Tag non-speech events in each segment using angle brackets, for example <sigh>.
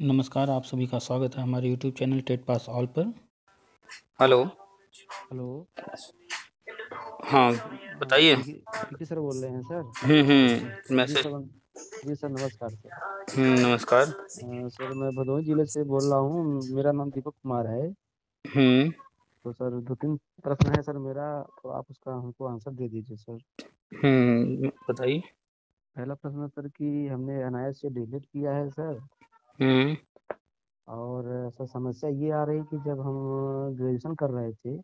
नमस्कार आप सभी का स्वागत है हमारे YouTube channel TET pass all पर हेलो हेलो हाँ बताइए सर बोल रहे हैं सर हम्म हम्म मैसेज जी सर नमस्कार सर हम्म, नमस्कार हाँ, सर मैं भदोही जिले से बोल रहा हूँ मेरा नाम दीपक कुमार है हम्म तो सर दो तीन प्रश्न है सर मेरा तो आप उसका हमको आंसर दे दीजिए सर हम्म बताइए पहला प्रश्न सर कि हमने अनायत से डिलीट किया है सर हम्म। और सर समस्या ये आ रही कि जब हम ग्रेजुएशन कर रहे थे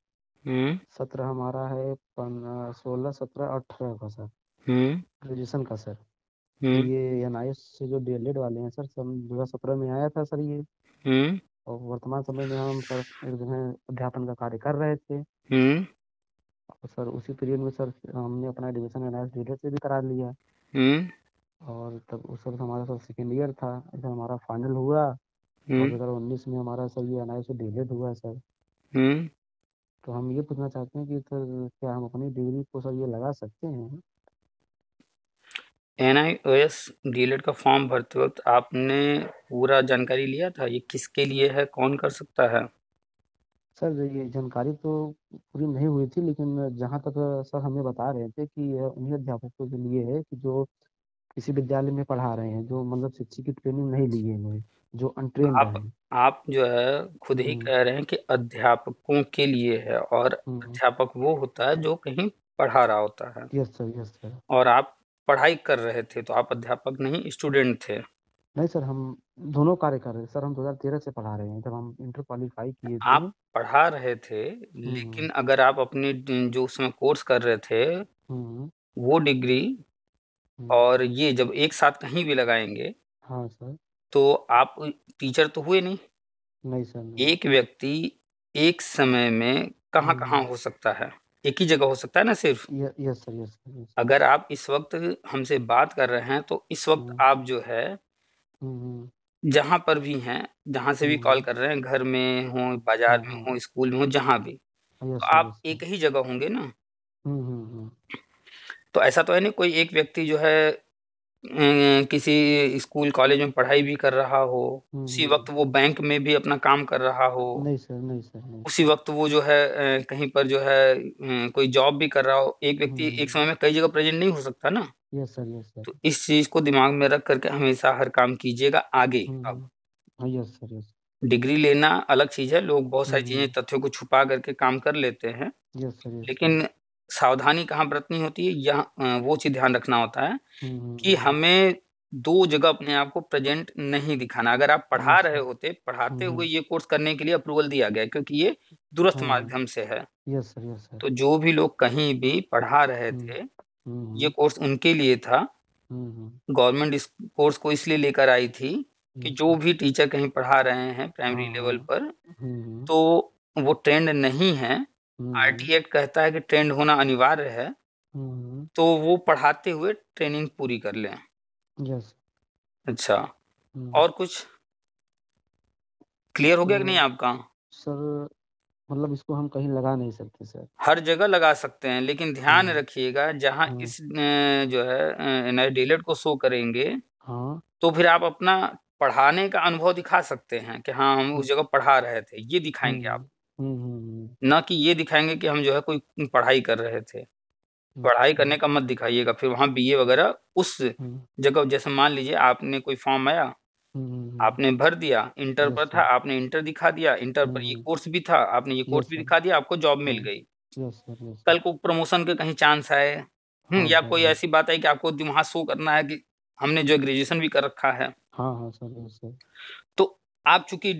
हम्म। सत्र हमारा है सोलह सत्रह अठारह का सर ग्रेजुएशन हम्म। का सर तो ये एन आई से जो डी वाले हैं सर सन दो हज़ार सत्रह में आया था सर ये और वर्तमान समय में हम सर जो है अध्यापन का कार्य कर रहे थे और सर उसी पीरियड में सर हमने अपना एडमिशन एन आई एस से भी करा लिया और तब उस वक्त हमारा सर सेकेंड ईयर था इधर हमारा फाइनल हुआ और हम्म। दो हजार उन्नीस में हमारा सर ये एनआई डिलेट हुआ सर हम्म। तो हम ये पूछना चाहते हैं कि सर क्या हम अपनी डिग्री को सर ये लगा सकते हैं एन आई ओ एस डीलेट का फॉर्म भरते वक्त आपने पूरा जानकारी लिया था ये किसके लिए है कौन कर सकता है सर ये जानकारी तो पूरी नहीं हुई थी लेकिन जहाँ तक सर हमें बता रहे थे कि यह उन्हीं अध्यापकों के लिए है कि जो किसी विद्यालय में पढ़ा रहे हैं जो मतलब शिक्षक की ट्रेनिंग नहीं है इन्होंने जो अनट्रेन आप आप जो है खुद ही हम्म। कह रहे हैं कि अध्यापकों के लिए है और हम्म। अध्यापक वो होता है जो कहीं पढ़ा रहा होता है यस सर यस सर और आप पढ़ाई कर रहे थे तो आप अध्यापक नहीं स्टूडेंट थे नहीं सर हम दोनों कार्य कर रहे सर हम 2013 से पढ़ा रहे हैं जब हम इंटर क्वालिफाई किए थे आप पढ़ा रहे थे हम्म। लेकिन अगर आप अपने जो उसमें कोर्स कर रहे थे वो डिग्री हम्म। और ये जब एक साथ कहीं भी लगाएंगे हाँ, सर। तो आप टीचर तो हुए नहीं। नहीं सर, नहीं। एक व्यक्ति एक समय में कहाँ-कहाँ हम्म, हम्म। हो सकता है? एक ही जगह हो सकता है ना सिर्फ। यस सर, यस सर, अगर आप इस वक़्त हमसे बात कर रहे हैं तो इस वक़्त आप जो है जहाँ पर भी हैं, जहाँ से भी कॉल कर रहे हैं घर में हो बाज़ार में हो स्कूल में हो जहाँ भी। तो आप एक ही जगह होंगे ना? तो ऐसा तो है नहीं कोई एक व्यक्ति जो है अं, किसी स्कूल कॉलेज में पढ़ाई भी कर रहा हो उसी हम्म। वक्त वो बैंक में भी अपना काम कर रहा हो नहीं सर नहीं सर नहीं उसी वक्त वो जो है अं, कहीं पर जो है अं, कोई जॉब भी कर रहा हो एक व्यक्ति एक हम्म। समय में कई जगह प्रेजेंट नहीं हो सकता ना यस सर यस सर तो इस चीज को दिमाग में रख करके हमेशा हर काम कीजिएगा आगे हम्म। अब हाँ, यस सर यस डिग्री लेना अलग चीज है लोग बहुत सारी चीजें तथ्यों को छुपा करके काम कर लेते हैं यस सर लेकिन सावधानी कहाँ बरतनी होती है यहाँ वो चीज ध्यान रखना होता है हम्म, हम्म, कि हम्म। हमें दो जगह अपने आप को प्रेजेंट नहीं दिखाना अगर आप पढ़ा रहे होते पढ़ाते हुए ये कोर्स करने के लिए अप्रूवल दिया गया क्योंकि ये दुरुस्त हाँ, हाँ। माध्यम से है यस सर यस सर तो जो भी लोग कहीं भी पढ़ा रहे थे ये कोर्स उनके लिए था गवर्नमेंट इस कोर्स को इसलिए लेकर आई थी कि जो भी टीचर कहीं पढ़ा रहे हैं प्राइमरी हाँ, लेवल पर तो वो ट्रेंड नहीं है हम्म आरटी एक्ट कहता है कि ट्रेंड होना अनिवार्य है हम्म। तो वो पढ़ाते हुए ट्रेनिंग पूरी कर लें यस अच्छा हम्म। और कुछ क्लियर हो गया कि नहीं हम्म। आपका सर मतलब इसको हम कहीं लगा नहीं सकते सर हर जगह लगा सकते हैं लेकिन ध्यान रखिएगा जहां इस जो है डीलेट को शो करेंगे हाँ तो फिर आप अपना पढ़ाने का अनुभव दिखा सकते हैं कि हाँ हम उस जगह पढ़ा रहे थे ये दिखाएंगे आप न हम्म, हम्म, हम्म। ना कि ये दिखाएंगे कि हम जो है कोई पढ़ाई कर रहे थे। पढ़ाई करने का मत दिखाइएगा फिर वहाँ बीए वग़ैरह उस जगह जैसे मान लीजिए आपने कोई फ़ॉर्म आया, आपने भर दिया, इंटर पर था, आपने इंटर दिखा दिया, इंटर पर ये कोर्स भी था, आपने ये कोर्स भी दिखा दिया, आपको जॉब मिल गई। कल को प्रमोशन के कहीं चांस आए, हाँ या हाँ कोई ऐसी बात आई कि आपको वहाँ शो करना है कि हमने जो ग्रेजुएशन भी कर रखा है। हाँ, हाँ, सर। सर। तो आप चूंकि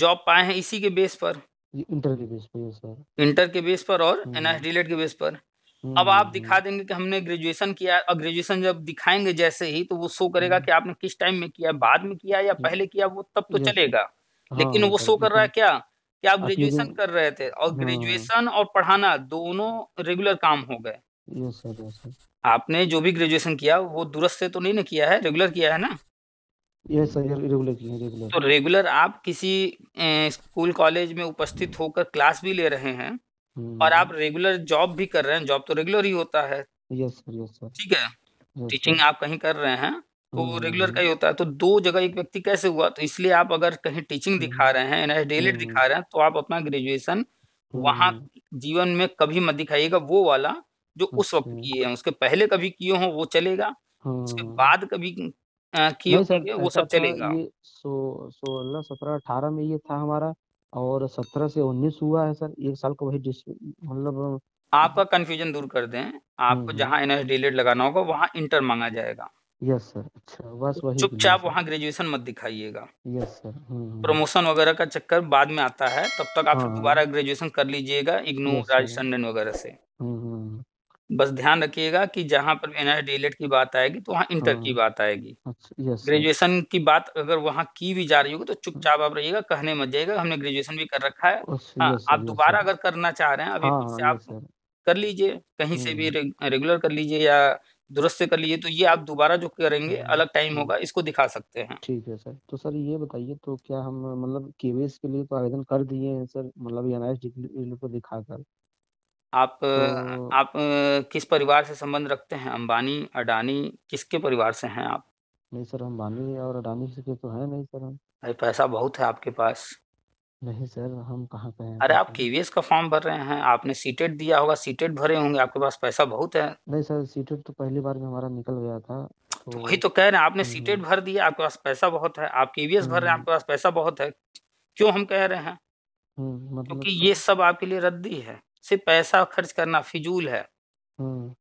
जॉब पाए हैं इसी के बेस पर। इंटर के बेस पर सर इंटर के बेस पर और एनआईएस हम्म। के बेस पर हम्म। अब आप दिखा देंगे कि हमने ग्रेजुएशन किया और ग्रेजुएशन जब दिखाएंगे जैसे ही तो वो शो करेगा हम्म। कि आपने किस टाइम में किया बाद में किया या पहले किया वो तब तो चलेगा लेकिन हाँ, वो शो कर रहा है क्या कि आप ग्रेजुएशन कर रहे थे और ग्रेजुएशन हाँ। और पढ़ाना दोनों रेगुलर काम हो गए आपने जो भी ग्रेजुएशन किया वो दुरुस्त से तो नहीं ना किया है रेगुलर किया है ना ये सर रेगुलर की है रेगुलर तो रेगुलर आप किसी स्कूल कॉलेज में उपस्थित होकर क्लास भी ले रहे हैं हम्म। और आप रेगुलर जॉब भी कर रहे हैं जॉब तो रेगुलर ही होता है यस सर यस सर ठीक है टीचिंग आप कहीं कर रहे हैं तो रेगुलर हम्म। का ही होता है तो दो जगह एक व्यक्ति कैसे हुआ तो इसलिए आप अगर कहीं टीचिंग हम्म। दिखा रहे हैं एनएसडीएलएड दिखा रहे हैं तो आप अपना ग्रेजुएशन वहां जीवन में कभी मत दिखाइएगा वो वाला जो उस वक्त अच्छा। किए हैं उसके पहले कभी किए हो वो चलेगा उसके हाँ। बाद कभी की सर वो सब चलेगा सोलह सत्रह अठारह में ये था हमारा और सत्रह से उन्नीस हुआ है सर एक साल मतलब का वही मतलब आपका कंफ्यूजन दूर कर दें आपको हम्म, हम्म। जहाँ जहां एनएस लगाना होगा वहाँ इंटर मांगा जाएगा यस सर अच्छा बस तो वही चुपचाप वहाँ ग्रेजुएशन मत दिखाइएगा यस सर प्रमोशन वगैरह का चक्कर बाद में आता है तब तक आप हाँ, हाँ। दोबारा ग्रेजुएशन कर लीजिएगा इग्नू राजन वगैरह से हम्म, बस ध्यान रखिएगा कि जहां पर एनआर डीएलएड की बात आएगी तो वहाँ इंटर की हाँ। बात आएगी अच्छा, ग्रेजुएशन की बात अगर वहाँ की भी जा रही होगी तो चुपचाप आप रहिएगा कहने मत जाइएगा हमने ग्रेजुएशन भी कर रखा है अच्छा, हाँ, आप दोबारा अगर करना चाह रहे हैं अभी हाँ, से आप कर लीजिए कहीं हम्म, से भी हम्म। रेगुलर कर लीजिए या दुरुस्त से कर लीजिए तो ये आप दोबारा जो करेंगे हम्म, अलग टाइम होगा इसको दिखा सकते हैं ठीक है सर तो सर ये बताइए तो क्या हम मतलब केवीएस के लिए तो आवेदन कर दिए हैं सर मतलब एनआईएस डिग्री को दिखाकर आप तो आप किस परिवार से संबंध रखते हैं अंबानी, अडानी किसके परिवार से हैं आप? नहीं सर, अंबानी और अडानी से तो है नहीं सर हम। भाई पैसा बहुत है आपके पास। नहीं सर, हम कहाँ पे हैं अरे आप पैसे? केवीएस का फॉर्म भर रहे हैं, आपने सीटेट दिया होगा, सीटेट भरे होंगे, आपके पास पैसा बहुत है। नहीं सर, सीटेट तो पहली बार में हमारा निकल गया था, तो वही तो कह रहे हैं आपने सीटेट हम्म, हम्म। भर दिया, आपके पास पैसा बहुत है, आप केवीएस भर रहे हैं, हम्म, आपके पास पैसा बहुत है। क्यों हम कह रहे हैं? मतलब क्योंकि ये सब आपके लिए रद्दी है। से पैसा खर्च करना फिजूल है हम्म।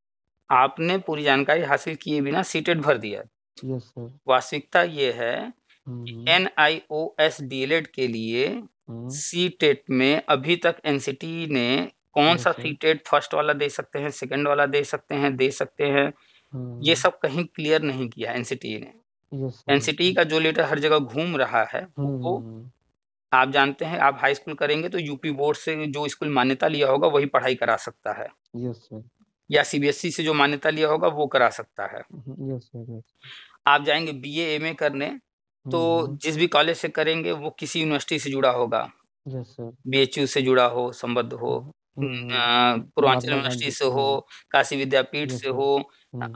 आपने पूरी जानकारी हासिल किए बिना सीटेड भर दिया वास्तविकता ये है हम्म। N I O S D L Ed के लिए हम्म। सी टेट में अभी तक एनसीटी ने कौन सा सी टेट फर्स्ट वाला दे सकते हैं सेकंड वाला दे सकते हैं दे सकते हैं ये सब कहीं क्लियर नहीं किया एनसीटी ने एनसीटी का जो लेटर हर जगह घूम रहा है वो आप जानते हैं आप हाई स्कूल करेंगे तो यूपी बोर्ड से जो स्कूल मान्यता लिया होगा वही पढ़ाई करा सकता है यस सर या सीबीएसई e से जो मान्यता लिया होगा वो करा सकता है यस mm-hmm. सर आप जाएंगे बीए एमए करने तो mm-hmm. जिस भी कॉलेज से करेंगे वो किसी यूनिवर्सिटी से जुड़ा होगा बी एच यू से जुड़ा हो संबद्ध हो हम्म, हम्म, हम्म। पूर्वांचल यूनिवर्सिटी से हो काशी विद्यापीठ से हो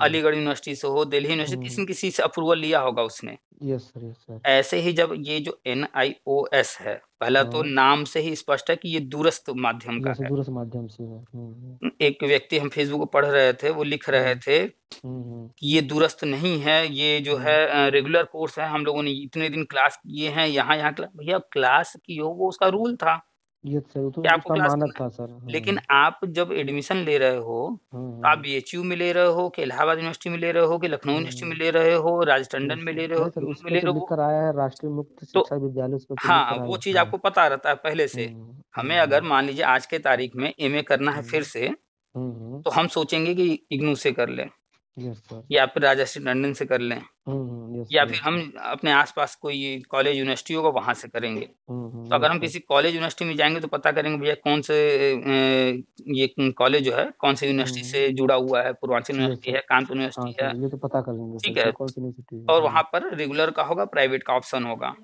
अलीगढ़ यूनिवर्सिटी से हो दिल्ली यूनिवर्सिटी किसी न किसी से अप्रूवल लिया होगा उसने यस सर यस सर ऐसे ही जब ये जो एन आई ओ एस है पहला तो हाँ। नाम से ही स्पष्ट है कि ये दूरस्थ माध्यम का है दूरस्थ माध्यम से है एक व्यक्ति हम फेसबुक पर पढ़ रहे थे वो लिख रहे थे कि ये दूरस्थ नहीं है ये जो है रेगुलर कोर्स है हम लोगों ने इतने दिन क्लास किए हैं यहाँ यहाँ भैया क्लास की हो वो उसका रूल था तो तो आपको क्लास था सर हाँ। लेकिन आप जब एडमिशन ले रहे हो हाँ, हाँ। तो आप एच यू में ले रहे हो कि इलाहाबाद यूनिवर्सिटी में ले रहे हो कि लखनऊ यूनिवर्सिटी में ले रहे हो राज टंडन में ले रहे हो नहीं ले तो रहे हो राष्ट्रीय मुक्त शिक्षा विद्यालय हाँ वो चीज आपको पता रहता है पहले से हम्म, हम्म, हमें हम्म। अगर मान लीजिए आज के तारीख में एम करना है फिर से तो हम सोचेंगे कि इग्नू से कर लें सर या फिर राजस्व टंडन से कर लें यस हम्म, हम्म, या फिर हम अपने आसपास कोई कॉलेज यूनिवर्सिटी होगा वहां से करेंगे हम्म, तो अगर हम किसी कॉलेज यूनिवर्सिटी में जाएंगे तो पता करेंगे भैया कौन से ये कॉलेज जो है कौन से यूनिवर्सिटी से जुड़ा हुआ है पूर्वांचल यूनिवर्सिटी है कानपुर यूनिवर्सिटी हाँ, है ये तो पता कर लेंगे ठीक है और वहाँ पर रेगुलर का होगा प्राइवेट का ऑप्शन होगा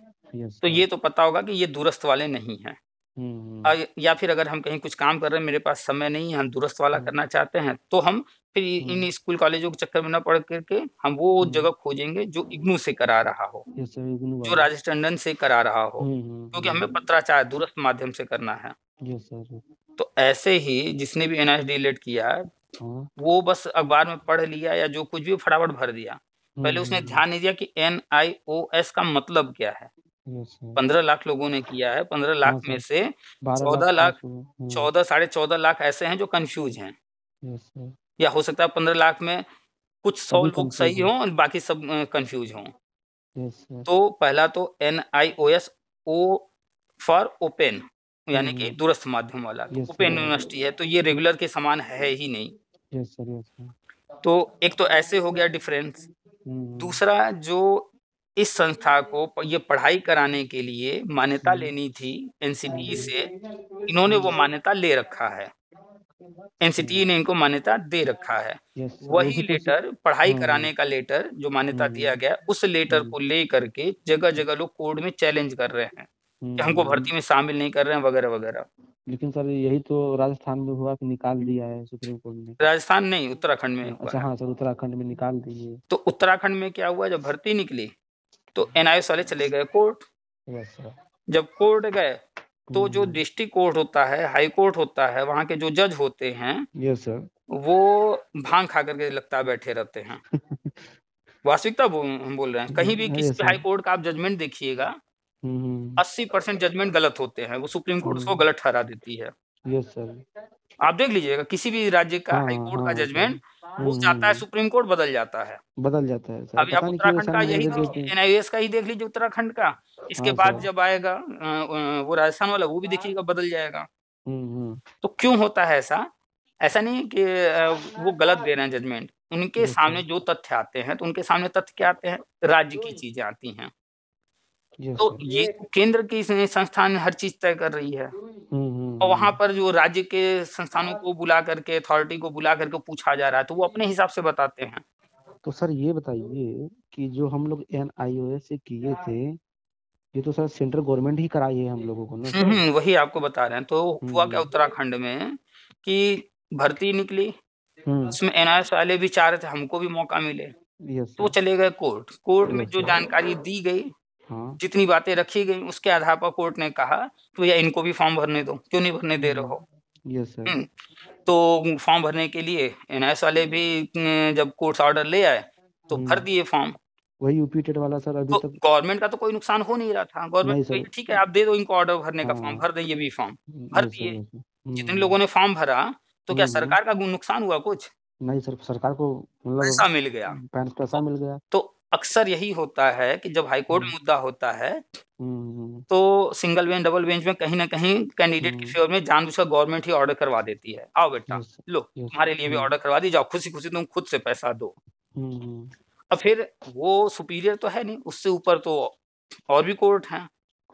तो ये तो पता होगा कि ये दूरस्थ वाले नहीं है हम्म। या फिर अगर हम कहीं कुछ काम कर रहे हैं मेरे पास समय नहीं है हम दुरुस्त वाला हम्म। करना चाहते हैं तो हम फिर इन हम्म। स्कूल कॉलेजों के चक्कर में ना पड़ करके हम वो जगह खोजेंगे जो इग्नू से करा रहा हो जो वाला राजेश टंडन से करा रहा हो क्योंकि हमें पत्राचार दुरुस्त माध्यम से करना है तो ऐसे ही जिसने भी एन लेट किया हाँ। वो बस अखबार में पढ़ लिया या जो कुछ भी फटाफट भर दिया पहले उसने ध्यान नहीं दिया कि एन आई ओ एस का मतलब क्या है पंद्रह लाख लोगों ने किया है पंद्रह लाख हाँ, में से चौदह लाख हाँ। चौदह साढ़े चौदह लाख ऐसे हैं जो कंफ्यूज हैं या हो सकता है पंद्रह लाख में कुछ सौ लोग सही हों और बाकी सब कंफ्यूज हों तो पहला तो N I O S O for open यानी कि hmm. दूरस्थ माध्यम वाला ओपन तो यूनिवर्सिटी है तो ये रेगुलर के समान है ही नहीं तो एक तो ऐसे हो गया डिफरेंस hmm. दूसरा जो इस संस्था को ये पढ़ाई कराने के लिए मान्यता हम्म। लेनी थी एनसीटी हाँ से इन्होंने वो मान्यता ले रखा है एनसीटी हम्म। ने इनको मान्यता दे रखा है वही लेटर पढ़ाई हाँ। कराने का लेटर जो मान्यता हाँ दिया गया उस लेटर को ले करके जगह जगह लोग कोर्ट में चैलेंज कर रहे हैं कि हम्म। हमको भर्ती में शामिल नहीं कर रहे हैं वगैरह वगैरह लेकिन सर यही तो राजस्थान में हुआ कि निकाल दिया है सुप्रीम कोर्ट ने राजस्थान नहीं उत्तराखंड में अच्छा हाँ सर उत्तराखंड में निकाल दिए तो उत्तराखंड में क्या हुआ जब भर्ती निकली तो एनआईएस वाले चले गए कोर्ट जब कोर्ट गए तो जो डिस्ट्रिक्ट hmm. कोर्ट होता है हाई कोर्ट होता है वहाँ के जो जज होते हैं यस सर वो भांग खा करके लगता बैठे रहते हैं <laughs> वास्तविकता हम बोल रहे हैं कहीं भी किसी भी हाई कोर्ट का आप जजमेंट देखिएगा hmm. अस्सी परसेंट जजमेंट गलत होते हैं वो सुप्रीम कोर्ट उसको hmm. गलत ठहरा देती है सर आप देख लीजिएगा किसी भी राज्य का हाई कोर्ट का जजमेंट हाँ, वो जाता है हम्म। सुप्रीम कोर्ट बदल जाता है बदल जाता है अभी आप उत्तराखंड का यही एनआईएस तो का ही देख लीजिए उत्तराखंड का इसके हाँ, बाद जब आएगा वो राजस्थान वाला वो भी देखिएगा बदल जाएगा हम्म, हम्म। तो क्यों होता है ऐसा ऐसा नहीं कि वो गलत दे रहे हैं जजमेंट उनके सामने जो तथ्य आते हैं तो उनके सामने तथ्य क्या आते हैं राज्य की चीजें आती हैं तो ये केंद्र की संस्थान हर चीज तय कर रही है हम्म, हम्म, और हम्म, वहां पर जो राज्य के संस्थानों को बुला करके अथॉरिटी को बुला करके पूछा जा रहा है तो वो अपने हिसाब से बताते हैं तो सर ये बताइए कि जो हम लोग एन से किए थे ये तो सर सेंट्रल गवर्नमेंट ही कराई है हम लोगों को ना वही आपको बता रहे हैं तो हुआ क्या उत्तराखंड में कि भर्ती निकली उसमें एनआईएस वाले भी चाह रहे थे हमको भी मौका मिले तो चले गए कोर्ट कोर्ट में जो जानकारी दी गई हाँ। जितनी बातें रखी गई उसके आधार पर कोर्ट ने कहा तो या इनको भी फॉर्म भरने दो क्यों नहीं भरने दे रहे हो यस सर हम्म। तो फॉर्म भरने के लिए एनआईएस वाले भी अं, जब कोर्ट ऑर्डर ले आए तो हम्म। भर दिए फॉर्म वही यूपीटेट वाला सर अभी तो तक गवर्नमेंट का तो कोई नुकसान हो नहीं रहा था गवर्नमेंट ठीक है आप दे दो इनको ऑर्डर भरने का हाँ। फॉर्म भर दें ये भी फॉर्म हम्म, भर दिए जितने लोगों ने फॉर्म भरा तो क्या सरकार का नुकसान हुआ कुछ नहीं सर सरकार को मतलब पैसा मिल गया पैसा मिल गया तो अक्सर यही होता है कि जब हाईकोर्ट हम्म। मुद्दा होता है हम्म। तो सिंगल बेंच डबल बेंच में कहीं ना कहीं कैंडिडेट हम्म। की फेवर में जानबूझकर गवर्नमेंट ही ऑर्डर करवा देती है आओ बेटा लो तुम्हारे लिए भी ऑर्डर करवा दी जाओ खुशी खुशी तुम खुद से पैसा दो अब फिर वो सुपीरियर तो है नहीं उससे ऊपर तो और भी कोर्ट है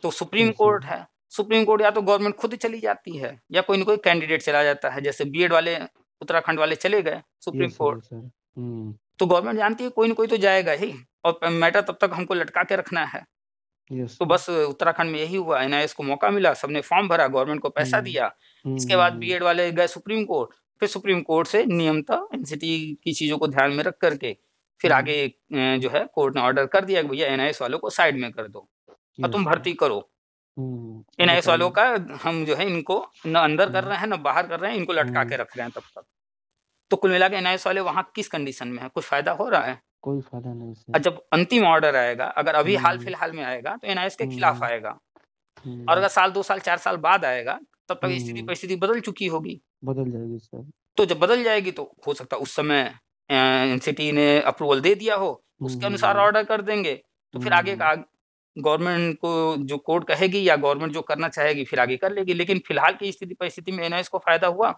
तो सुप्रीम कोर्ट है सुप्रीम कोर्ट या तो गवर्नमेंट खुद चली जाती है या कोई ना कोई कैंडिडेट चला जाता है जैसे बीएड वाले उत्तराखंड वाले चले गए सुप्रीम कोर्ट तो गवर्नमेंट जानती है कोई ना कोई तो जाएगा ही और मैटर तब तक हमको लटका के रखना है yes. तो बस उत्तराखंड में यही हुआ एनआईएस को मौका मिला सबने फॉर्म भरा गवर्नमेंट को पैसा hmm. दिया hmm. इसके बाद बीएड हम्म। वाले गए सुप्रीम कोर्ट फिर सुप्रीम कोर्ट से नियमता एनसीटी की चीजों को ध्यान में रख करके फिर hmm. आगे जो है कोर्ट ने ऑर्डर कर दिया भैया एनआईएस वालों को साइड में कर दो और तुम भर्ती करो एनआईएस वालों का हम जो है इनको न अंदर कर रहे हैं न बाहर कर रहे हैं इनको लटका के रख रहे हैं तब तक तो कुल मिला के एनआईएस वाले वहाँ किस कंडीशन में है कुछ फायदा हो रहा है कोई फायदा नहीं सर जब अंतिम ऑर्डर आएगा अगर अभी हम्म। हाल फिलहाल में आएगा तो एनआईएस के खिलाफ हम्म। आएगा हम्म। और अगर साल दो साल चार साल बाद आएगा तब तक स्थिति परिस्थिति बदल चुकी होगी बदल जाएगी सर तो जब बदल जाएगी तो हो सकता उस समय एनसीटी ने अप्रूवल दे दिया हो उसके अनुसार ऑर्डर कर देंगे तो फिर आगे का गवर्नमेंट को जो कोर्ट कहेगी या गवर्नमेंट जो करना चाहेगी फिर आगे कर लेगी लेकिन फिलहाल की स्थिति परिस्थिति में एनआईएस को फायदा हुआ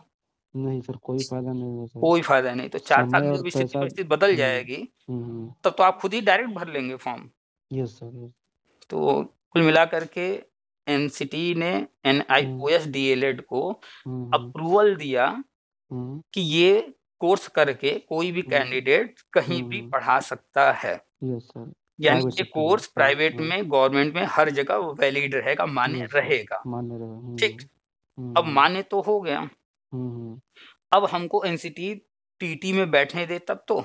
नहीं सर कोई फायदा नहीं है सर कोई फायदा नहीं तो चार साल में भी स्थिति बदल हम्म, जाएगी हम्म। तब तो आप खुद ही डायरेक्ट भर लेंगे फॉर्म यस सर तो कुल मिला करके एनसीटी ने हम्म। N I O S D L Ed को अप्रूवल दिया कि ये कोर्स करके कोई भी कैंडिडेट कहीं भी पढ़ा सकता है यानी ये कोर्स हाँ, प्राइवेट हाँ। में गवर्नमेंट में हर जगह वैलिड रहेगा मान्य रहेगा ठीक अब मान्य तो हो गया हम्म। अब हमको एनसीटी टीटी में बैठने दे तब तो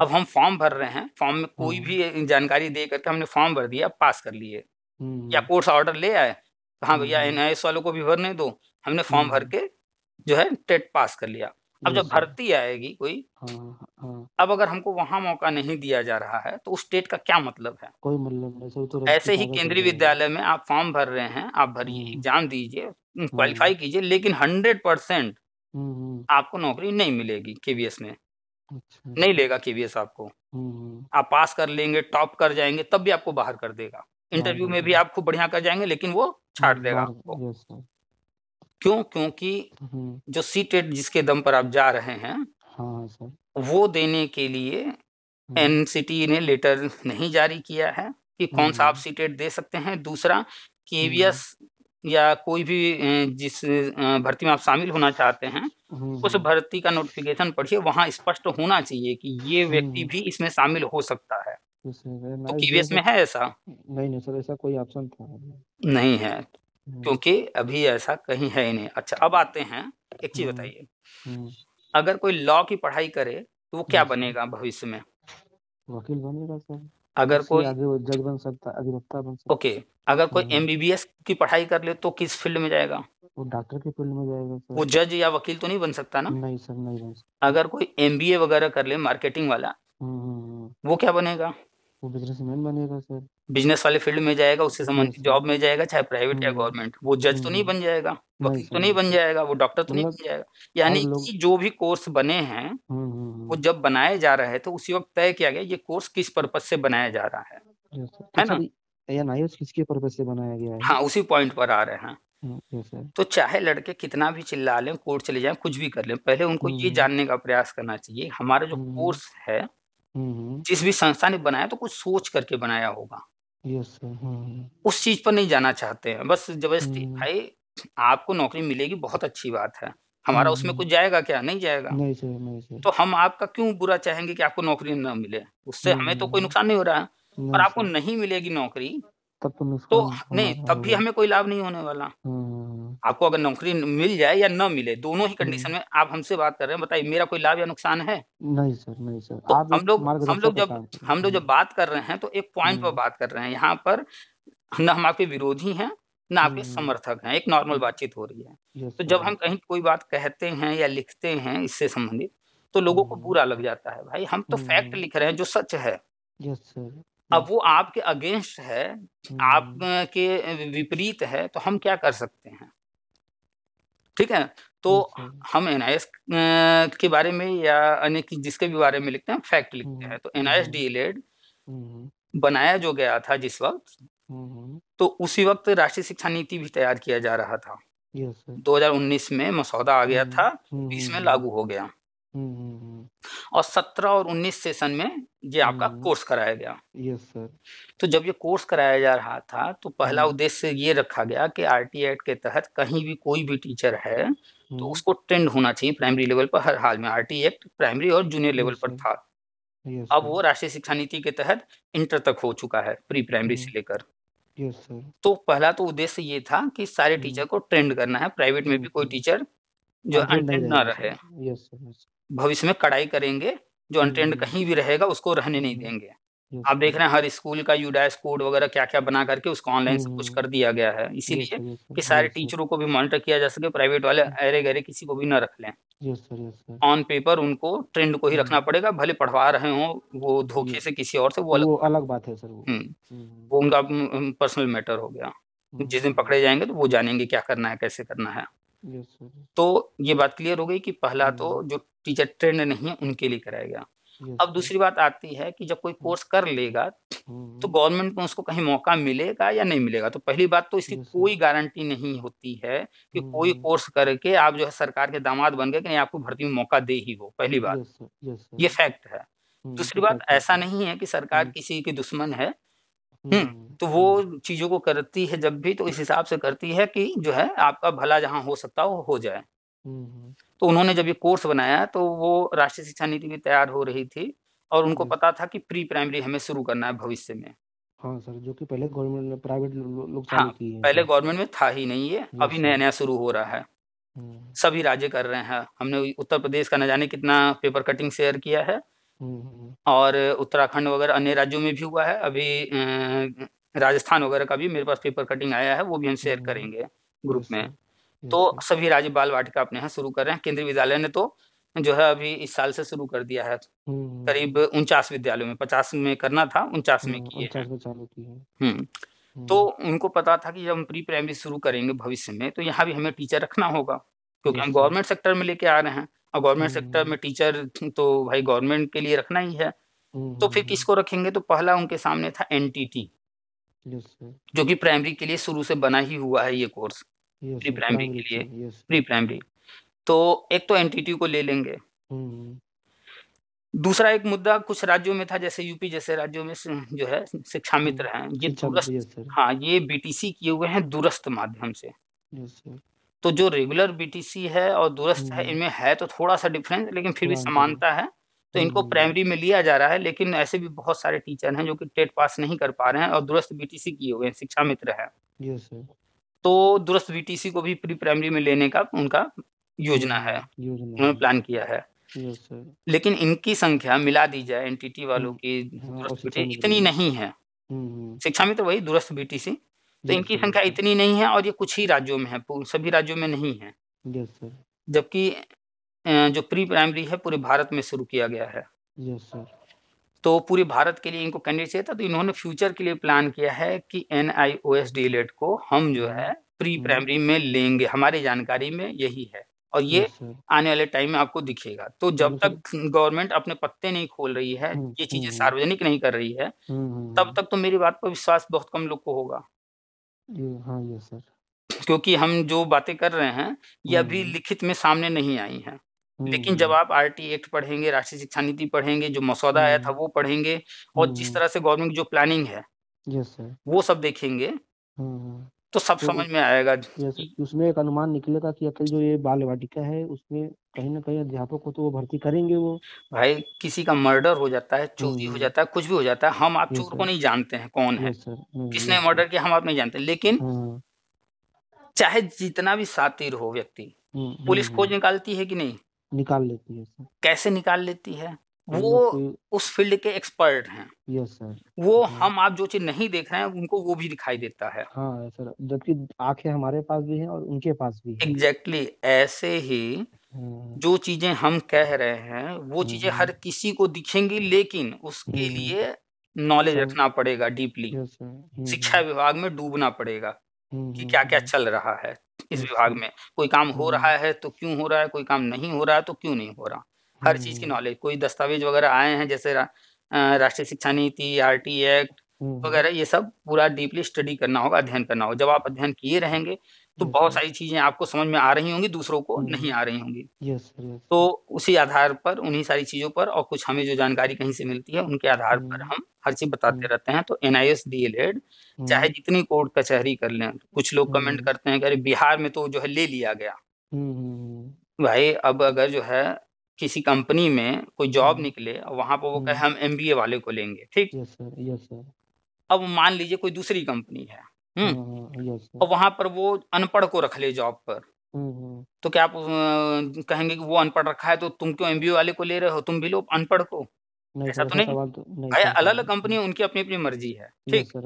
अब हम फॉर्म भर रहे हैं फॉर्म में कोई हम्म। भी जानकारी दे करके हमने फॉर्म भर दिया पास कर लिए हम्म। या कोर्स ऑर्डर ले आए हाँ भैया एनआईएस वालों को भी भरने दो हमने फॉर्म भर के जो है टेट पास कर लिया अब जब भर्ती आएगी कोई हाँ, हाँ। अब अगर हमको वहाँ मौका नहीं दिया जा रहा है तो उस स्टेट का क्या मतलब है कोई मतलब नहीं तो ऐसे ही केंद्रीय विद्यालय में आप फॉर्म भर रहे हैं आप भरिए एग्जाम हम्म। दीजिए हम्म। क्वालिफाई कीजिए लेकिन हंड्रेड परसेंट हम्म, आपको नौकरी नहीं मिलेगी केवीएस में अच्छा। नहीं लेगा केवीएस आपको आप पास कर लेंगे टॉप कर जाएंगे तब भी आपको बाहर कर देगा इंटरव्यू में भी आप खूब बढ़िया कर जाएंगे लेकिन वो छाट देगा आपको क्यों क्योंकि हम्म। जो जो सीटेट जिसके दम पर आप जा रहे हैं हाँ, हाँ वो देने के लिए हम्म एनसीटी ने लेटर नहीं जारी किया है कि कौन सा आप हम्म सीटेट दे सकते हैं दूसरा केवीएस हम्म। या कोई भी जिस भर्ती में आप शामिल होना चाहते हैं हम्म, उस भर्ती का नोटिफिकेशन पढ़िए वहाँ स्पष्ट होना चाहिए कि ये व्यक्ति भी इसमें शामिल हो सकता है तो में है ऐसा नहीं नहीं सर ऐसा कोई ऑप्शन था नहीं है हम्म। क्योंकि अभी ऐसा कहीं है ही नहीं अच्छा अब आते हैं एक चीज हम्म। बताइए हम्म। अगर कोई लॉ की पढ़ाई करे तो वो क्या बनेगा भविष्य में वकील बनेगा सर अगर कोई जज बन सकता अधिवक्ता बन सकता ओके अगर कोई एमबीबीएस की पढ़ाई कर ले तो किस फील्ड में जाएगा वो डॉक्टर की फील्ड में जाएगा सर वो जज या वकील तो नहीं बन सकता ना नहीं सर नहीं बन सकता अगर कोई एमबीए वगैरह कर ले मार्केटिंग वाला वो क्या बनेगा वो बिजनेसमैन बनेगा सर बिजनेस वाले फील्ड में जाएगा उससे संबंधित जॉब में जाएगा चाहे प्राइवेट या गवर्नमेंट हम्म। वो जज तो नहीं हम्म। बन जाएगा वकील तो नहीं बन जाएगा वो डॉक्टर तो नहीं बन जाएगा यानी कि जो भी कोर्स बने हैं हम्म, वो जब बनाए जा रहे हैं तो उसी वक्त तय किया गया ये कोर्स किस पर्पज से बनाया जा रहा है है ना किसके पर्पज से बनाया गया है हाँ उसी पॉइंट पर आ रहे हैं हाँ, तो चाहे लड़के कितना भी चिल्ला लें कोर्ट चले जाएं कुछ भी कर लें पहले उनको ये जानने का प्रयास करना चाहिए हमारा जो कोर्स है जिस भी संस्था ने बनाया तो कुछ सोच करके बनाया होगा यस हम्म, हम्म। उस चीज पर नहीं जाना चाहते हैं बस जबरदस्ती हम्म। भाई आपको नौकरी मिलेगी बहुत अच्छी बात है हमारा उसमें कुछ जाएगा क्या नहीं जाएगा नहीं सर नहीं सर तो हम आपका क्यों बुरा चाहेंगे कि आपको नौकरी ना मिले उससे हमें तो कोई नुकसान नहीं हो रहा है और आपको नहीं मिलेगी नौकरी तब तो तो नहीं तब भी हमें कोई लाभ नहीं होने वाला हम्म। आपको अगर नौकरी मिल जाए या न मिले दोनों ही कंडीशन हम्म। में आप हमसे बात कर रहे हैं बताइए मेरा कोई लाभ या नुकसान है नहीं सर नहीं सर तो हम एक लोग हम लोग जब हम हम्म। लोग जब बात कर रहे हैं तो एक पॉइंट पर बात कर रहे हैं यहाँ पर न हम आपके विरोधी हैं न आपके समर्थक हैं एक नॉर्मल बातचीत हो रही है तो जब हाँ। हम कहीं कोई बात कहते हैं या लिखते हैं इससे संबंधित तो लोगों को बुरा लग जाता है भाई हम तो फैक्ट लिख रहे हैं जो सच है यस सर अब हम्म। वो आपके अगेंस्ट है आपके हम्म। विपरीत है तो हम क्या कर सकते हैं ठीक है तो हम एनआईएस के बारे में या अन्य जिसके भी बारे में लिखते हैं फैक्ट लिखते हम्म। हैं तो एनआईएस डीएलएड बनाया जो गया था जिस वक्त तो उसी वक्त राष्ट्रीय शिक्षा नीति भी तैयार किया जा रहा था दो उन्नीस में मसौदा आ गया था बीस में लागू हो गया हुँ, हम्म, और 17 और 19 सेशन में ये आपका हम्म। कोर्स कराया गया यस सर तो जब ये कोर्स कराया जा रहा था तो पहला हम्म। उद्देश्य ये रखा गया कि आरटी एक्ट के तहत कहीं भी कोई भी टीचर है तो उसको ट्रेंड होना चाहिए प्राइमरी लेवल पर हर हाल में आरटी एक्ट प्राइमरी और जूनियर लेवल पर था अब वो राष्ट्रीय शिक्षा नीति के तहत इंटर तक हो चुका है प्री प्राइमरी से लेकर तो पहला तो उद्देश्य ये था कि सारे टीचर को ट्रेंड करना है प्राइवेट में भी कोई टीचर जो अनट्रेंड ना रहे यस सर भविष्य में कड़ाई करेंगे जो अनटेंड हम्म, हम्म। कहीं भी रहेगा उसको रहने नहीं हम्म। देंगे आप देख रहे हैं हर स्कूल का यूडाइस कोड वगैरह क्या क्या बना करके उसको ऑनलाइन सब कुछ कर दिया गया है इसीलिए कि सारे टीचरों को भी मॉनिटर किया जा सके प्राइवेट वाले अरे गहरे किसी को भी ना रख लें ऑन पेपर उनको ट्रेंड को ही रखना पड़ेगा भले पढ़वा रहे हो वो धोखे से किसी और से वो अलग, वो अलग बात है सर वो उनका पर्सनल मैटर हो गया जिस दिन पकड़े जाएंगे तो वो जानेंगे क्या करना है कैसे करना है तो ये बात क्लियर हो गई कि पहला तो hmm. जो टीचर ट्रेंड नहीं है उनके लिए कराया गया अब दूसरी बात आती है कि जब कोई कोर्स hmm. कर लेगा hmm. तो गवर्नमेंट में उसको कहीं मौका मिलेगा या नहीं मिलेगा तो पहली बात तो इसकी कोई गारंटी नहीं होती है कि कोई कोर्स करके आप जो है सरकार के दामाद बन गए कि नहीं आपको भर्ती में मौका दे ही हो पहली बात ये फैक्ट है दूसरी बात ऐसा नहीं है कि सरकार किसी की दुश्मन है हम्म, हम्म तो वो चीजों को करती है जब भी तो इस हिसाब से करती है कि जो है आपका भला जहाँ हो सकता हो हो जाए हम्म, हम्म। तो उन्होंने जब ये कोर्स बनाया तो वो राष्ट्रीय शिक्षा नीति भी तैयार हो रही थी और उनको पता था कि प्री प्राइमरी हमें शुरू करना है भविष्य में हाँ सर जो कि पहले गवर्नमेंट में प्राइवेट लोग हाँ, पहले गवर्नमेंट में था ही नहीं ये अभी नया नया शुरू हो रहा है सभी राज्य कर रहे हैं हमने उत्तर प्रदेश का न जाने कितना पेपर कटिंग शेयर किया है हम्म, हम्म, हम्म। और उत्तराखंड वगैरह अन्य राज्यों में भी हुआ है अभी राजस्थान वगैरह का भी मेरे पास पेपर कटिंग आया है वो भी हम शेयर करेंगे ग्रुप में तो सभी राज्य बाल वाटिका अपने यहाँ शुरू कर रहे हैं केंद्रीय विद्यालय ने तो जो है अभी इस साल से शुरू कर दिया है करीब उनचास विद्यालयों में पचास में करना था उनचास में किए तो उनको पता था कि जब हम प्री प्राइमरी शुरू करेंगे भविष्य में तो यहाँ भी हमें टीचर रखना होगा क्योंकि हम गवर्नमेंट सेक्टर में लेके आ रहे हैं और गवर्नमेंट हम्म, सेक्टर हम्म। में टीचर तो भाई गवर्नमेंट के लिए रखना ही है हम्म, तो फिर किसको रखेंगे तो पहला उनके सामने था एन जो कि प्राइमरी के लिए शुरू से बना ही हुआ है ये कोर्स प्री प्राइमरी के लिए प्री प्राइमरी तो एक तो एनटीटी को ले लेंगे दूसरा एक मुद्दा कुछ राज्यों में था जैसे यूपी जैसे राज्यों में जो है शिक्षा मित्र हैं ये दूरस्थ हाँ ये बीटीसी किए हुए हैं दूरस्थ माध्यम से तो जो रेगुलर बीटीसी है और दूरस्थ है हम्म। इनमें है तो थोड़ा सा डिफरेंस लेकिन फिर भी हाँ समानता है तो इनको प्राइमरी हम्म। में लिया जा रहा है लेकिन ऐसे भी बहुत सारे टीचर हैं जो कि टेट पास नहीं कर पा रहे हैं और दूरस्थ बीटीसी किए हुए हैं शिक्षा मित्र है तो दूरस्थ बीटीसी को भी प्री प्राइमरी में लेने का उनका योजना है उन्होंने प्लान किया है लेकिन इनकी संख्या मिला दी जाए एनटीटी वालों हम्म। की हाँ, दूरस्थ बीटीसी इतनी नहीं है शिक्षा मित्र वही दूरस्थ बीटीसी तो इनकी संख्या इतनी नहीं है और ये कुछ ही राज्यों में है सभी राज्यों में नहीं है जबकि जो प्री प्राइमरी है पूरे भारत में शुरू किया गया है तो पूरे भारत के लिए इनको कैंडिडेट चाहिए था तो इन्होंने फ्यूचर के लिए प्लान किया है कि N I O S D Ed को हम जो है प्री हम्म। प्राइमरी में लेंगे हमारी जानकारी में यही है और ये आने वाले टाइम में आपको दिखेगा तो जब तक गवर्नमेंट अपने पत्ते नहीं खोल रही है हम्म, ये चीजें हम्म। सार्वजनिक नहीं कर रही है तब तक तो मेरी बात पर विश्वास बहुत कम लोग को होगा हाँ ये सर क्योंकि हम जो बातें कर रहे हैं ये अभी हम्म। लिखित में सामने नहीं आई हैं हम्म, लेकिन हम्म। जब आप टी एक्ट पढ़ेंगे राष्ट्रीय शिक्षा नीति पढ़ेंगे जो मसौदा आया था वो पढ़ेंगे और जिस तरह से गवर्नमेंट जो प्लानिंग है सर वो सब देखेंगे तो सब तो समझ में आएगा उसमें एक अनुमान निकलेगा कि अकल जो ये बाल वाटिका है उसमें कहीं ना कहीं अध्यापक को तो वो भर्ती करेंगे वो भाई किसी का मर्डर हो जाता है चोरी हो हम्म। जाता है कुछ भी हो जाता है हम आप चोर को नहीं जानते हैं कौन है हम्म, किसने मर्डर किया हम आप नहीं जानते लेकिन हाँ। चाहे जितना भी सातिर हो व्यक्ति हम्म, पुलिस खोज निकालती है कि नहीं निकाल लेती है कैसे निकाल लेती है वो तो- उस फील्ड के एक्सपर्ट हैं यस सर वो हम आप जो चीज नहीं देख रहे हैं उनको वो भी दिखाई देता है हाँ सर जबकि आंखें हमारे पास भी हैं और उनके पास भी एग्जैक्टली exactly, ऐसे ही हम्म। जो चीजें हम कह रहे हैं वो हम्म, चीजें हम्म। हर किसी को दिखेंगी लेकिन उसके लिए नॉलेज रखना पड़ेगा डीपली शिक्षा विभाग में डूबना पड़ेगा कि क्या क्या चल रहा है इस विभाग में कोई काम हो रहा है तो क्यों हो रहा है कोई काम नहीं हो रहा है तो क्यों नहीं हो रहा हर चीज की नॉलेज कोई दस्तावेज वगैरह आए हैं जैसे रा, राष्ट्रीय शिक्षा नीति आर टी एक्ट वगैरह ये सब पूरा डीपली स्टडी करना होगा अध्ययन करना होगा जब आप अध्ययन किए रहेंगे तो हम्म, बहुत हम्म। सारी चीजें आपको समझ में आ रही होंगी दूसरों को हम्म। नहीं आ रही होंगी तो उसी आधार पर उन्हीं सारी चीजों पर और कुछ हमें जो जानकारी कहीं से मिलती है उनके आधार पर हम हर चीज बताते रहते हैं तो N I D L Ed चाहे जितनी कोर्ट कचहरी कर लें कुछ लोग कमेंट करते हैं कि अरे बिहार में तो जो है ले लिया गया भाई अब अगर जो है किसी कंपनी में कोई जॉब हम्म। निकले और वहां पर वो हम्म। कहे हम एम वाले को लेंगे ठीक यस यस सर अब मान लीजिए कोई दूसरी कंपनी है और हम्म? हाँ, हाँ, हाँ, वहां पर वो अनपढ़ को रख ले जॉब पर तो क्या आप कहेंगे कि वो अनपढ़ रखा है तो तुम क्यों एमबीए वाले को ले रहे हो तुम भी लो अनपढ़ को ऐसा तो, तो नहीं भाई अलग अलग कंपनी उनकी अपनी अपनी मर्जी है ठीक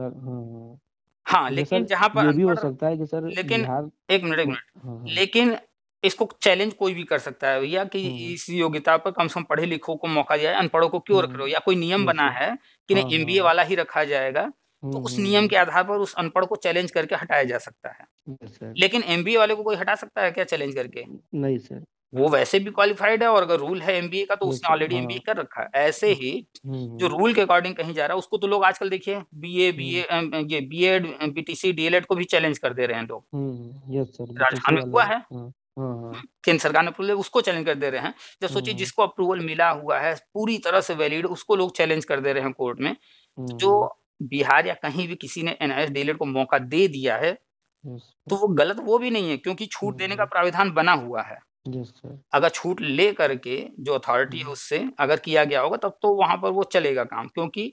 हाँ लेकिन जहाँ पर लेकिन एक मिनट एक मिनट लेकिन इसको चैलेंज कोई भी कर सकता है भैया कि हम्म। इस योग्यता पर कम से कम पढ़े लिखों को मौका दिया अनपढ़ों को क्यों रख रहे हो हम्म। या कोई नियम बना है कि नहीं एमबीए हाँ, हाँ। वाला ही रखा जाएगा तो हम्म, उस नियम के आधार पर उस अनपढ़ को चैलेंज करके हटाया जा सकता है लेकिन एमबीए वाले को कोई हटा सकता है क्या चैलेंज करके नहीं सर वो वैसे भी क्वालिफाइड है और अगर रूल है एमबीए का तो उसने ऑलरेडी एमबीए हाँ। कर रखा है ऐसे ही जो रूल के अकॉर्डिंग कहीं जा रहा है उसको तो लोग आजकल देखिए बीए बीए ये बीएड बीटीसी डीएलएड को भी चैलेंज कर दे रहे हैं लोग राजस्थान में हुआ है हम्म। केंद्र सरकार ने अप्रूवल उसको चैलेंज कर दे रहे हैं जब सोचिए हम्म। जिसको अप्रूवल मिला हुआ है पूरी तरह से वैलिड उसको लोग चैलेंज कर दे रहे हैं कोर्ट में हम्म। जो बिहार या कहीं भी किसी ने एनआईएस डीएलएड को मौका दे दिया है तो वो गलत वो भी नहीं है क्योंकि छूट देने का प्राविधान बना हुआ है अगर छूट ले करके जो अथॉरिटी है उससे अगर किया गया होगा तब तो वहां पर वो चलेगा काम क्योंकि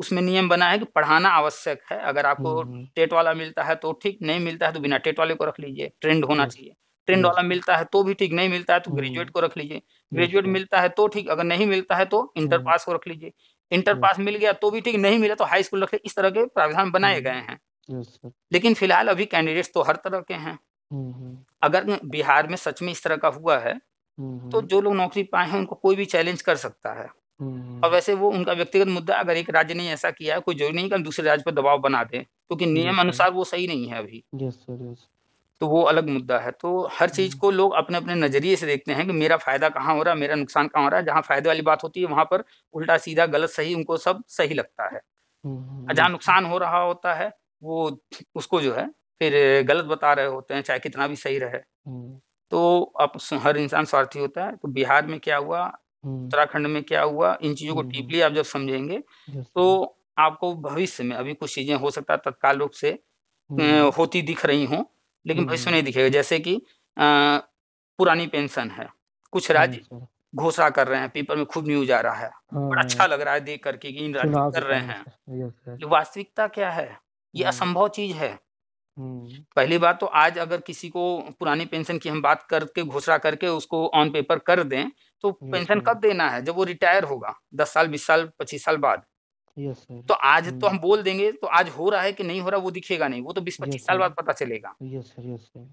उसमें नियम बना है कि पढ़ाना आवश्यक है अगर आपको टेट वाला मिलता है तो ठीक नहीं मिलता है तो बिना टेट वाले को रख लीजिए ट्रेंड होना चाहिए ट्रेंड हम्म। वाला मिलता है तो भी ठीक नहीं मिलता है तो ग्रेजुएट हम्म। को रख लीजिए ग्रेजुएट मिलता है तो ठीक अगर नहीं मिलता है तो इंटर पास हम्म। को रख लीजिए इंटर पास मिल गया तो भी ठीक नहीं मिला तो हाई स्कूल रख इस तरह के प्रावधान बनाए गए हैं लेकिन फिलहाल अभी कैंडिडेट तो हर तरह के हैं अगर बिहार में सच में इस तरह का हुआ है तो जो लोग नौकरी पाए हैं उनको कोई भी चैलेंज कर सकता है और वैसे वो उनका व्यक्तिगत मुद्दा अगर एक राज्य ने ऐसा किया है कोई जरूरी नहीं कि हम दूसरे राज्य पर दबाव बना दें क्योंकि नियम अनुसार वो सही नहीं है अभी तो वो अलग मुद्दा है तो हर चीज हम्म। को लोग अपने अपने नजरिए से देखते हैं कि मेरा फायदा कहाँ हो रहा है मेरा नुकसान कहाँ हो रहा है जहाँ फायदे वाली बात होती है वहां पर उल्टा सीधा गलत सही उनको सब सही लगता है हम्म, हम्म, जहाँ नुकसान हो रहा होता है वो उसको जो है फिर गलत बता रहे होते हैं चाहे कितना भी सही रहे तो अब हर इंसान स्वार्थी होता है तो बिहार में क्या हुआ उत्तराखंड में क्या हुआ इन चीजों को डीपली आप जब समझेंगे तो आपको भविष्य में अभी कुछ चीजें हो सकता है तत्काल रूप से होती दिख रही हूँ लेकिन हम्म। भविष्य में नहीं दिखेगा जैसे कि पुरानी पेंशन है कुछ हाँ राज्य घोषणा कर रहे हैं पेपर में खूब न्यूज आ रहा है हाँ। बड़ा अच्छा लग रहा है देख करके इन राज्य कर रहे हैं वास्तविकता क्या है ये हाँ। असंभव चीज है हम्म। पहली बात तो आज अगर किसी को पुरानी पेंशन की हम बात करके घोषणा करके उसको ऑन पेपर कर दें तो पेंशन कब देना है जब वो रिटायर होगा दस साल बीस साल पच्चीस साल बाद यस सर तो आज तो hmm. हम बोल देंगे तो आज हो रहा है कि नहीं हो रहा वो दिखेगा नहीं वो तो बीस पच्चीस साल बाद पता चलेगा यस सर यस सर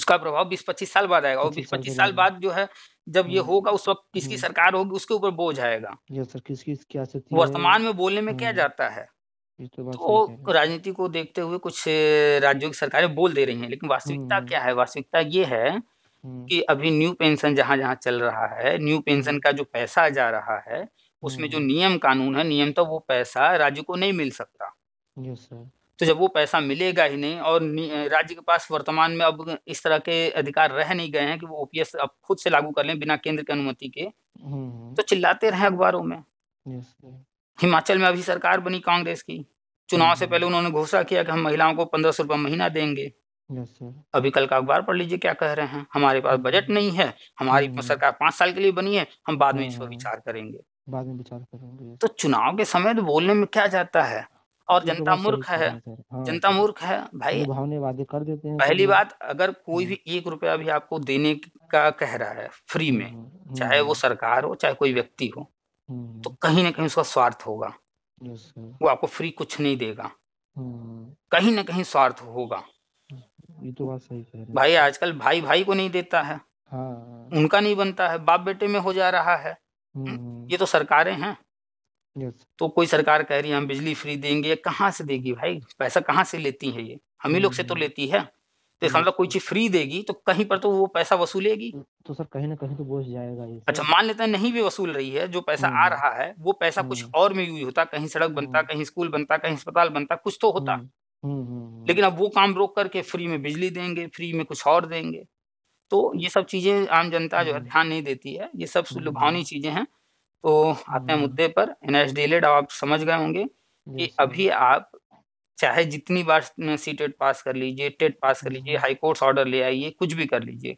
उसका प्रभाव बीस पच्चीस साल बाद आएगा और बीस पच्चीस साल बाद जो है जब ये hmm. होगा उस वक्त किसकी hmm. सरकार होगी उसके ऊपर बोझ आएगा यस सर किसकी क्या वर्तमान में बोलने में क्या जाता है तो, तो राजनीति को देखते हुए कुछ राज्यों की सरकारें बोल दे रही हैं लेकिन वास्तविकता क्या है वास्तविकता ये है कि अभी न्यू पेंशन जहां जहां चल रहा है न्यू पेंशन का जो पैसा जा रहा है उसमें जो हम्म। नियम कानून है नियम तो वो पैसा राज्य को नहीं मिल सकता तो जब वो पैसा मिलेगा ही नहीं और राज्य के पास वर्तमान में अब इस तरह के अधिकार रह नहीं गए हैं कि वो ओपीएस अब खुद से लागू कर लें बिना केंद्र की के अनुमति के हम्म, हम्म। तो चिल्लाते रहे अखबारों में हिमाचल में अभी सरकार बनी कांग्रेस की चुनाव से पहले उन्होंने घोषणा किया कि हम महिलाओं को पंद्रह सौ महीना देंगे अभी कल का अखबार पढ़ लीजिए क्या कह रहे हैं हमारे पास बजट नहीं है हमारी सरकार पांच साल के लिए बनी है हम बाद में इस पर विचार करेंगे बाद में विचार करेंगे तो चुनाव के समय तो बोलने में क्या जाता है और तो जनता मूर्ख है हाँ, जनता मूर्ख है भाई भावने वादे कर देते हैं पहली बात अगर कोई हाँ। भी एक रुपया भी आपको देने का कह रहा है फ्री में हाँ, चाहे वो सरकार हो चाहे कोई व्यक्ति हो तो कहीं ना कहीं उसका स्वार्थ होगा वो आपको फ्री कुछ नहीं देगा कहीं ना कहीं स्वार्थ होगा ये तो बात सही कह रहे भाई आजकल भाई भाई को नहीं देता है हाँ। उनका नहीं बनता है बाप बेटे में हो जा रहा है हम्म, हम्म। ये तो सरकारें हैं तो कोई सरकार कह रही है हम बिजली फ्री देंगे कहाँ से देगी भाई पैसा कहाँ से लेती है ये हम ही लोग से तो हम्म। लेती है तो इसका मतलब कोई चीज फ्री देगी तो कहीं पर तो वो पैसा वसूलेगी तो, तो सर कहीं ना कहीं तो बोझ जाएगा ये अच्छा मान लेते हैं नहीं भी वसूल रही है जो पैसा आ रहा है वो पैसा कुछ और में यूज होता कहीं सड़क बनता कहीं स्कूल बनता कहीं अस्पताल बनता कुछ तो होता लेकिन अब वो काम रोक करके फ्री में बिजली देंगे फ्री में कुछ और देंगे तो ये सब चीजें आम जनता जो है हम्म। ध्यान नहीं देती है ये सब हम्म। लुभावनी चीजें हैं तो आते हैं हम्म। मुद्दे पर एनएसडीएलएड e आप समझ गए होंगे कि अभी आप चाहे जितनी बार सी टेट पास कर लीजिए टेट पास कर लीजिए हाई कोर्ट ऑर्डर ले आइए कुछ भी कर लीजिए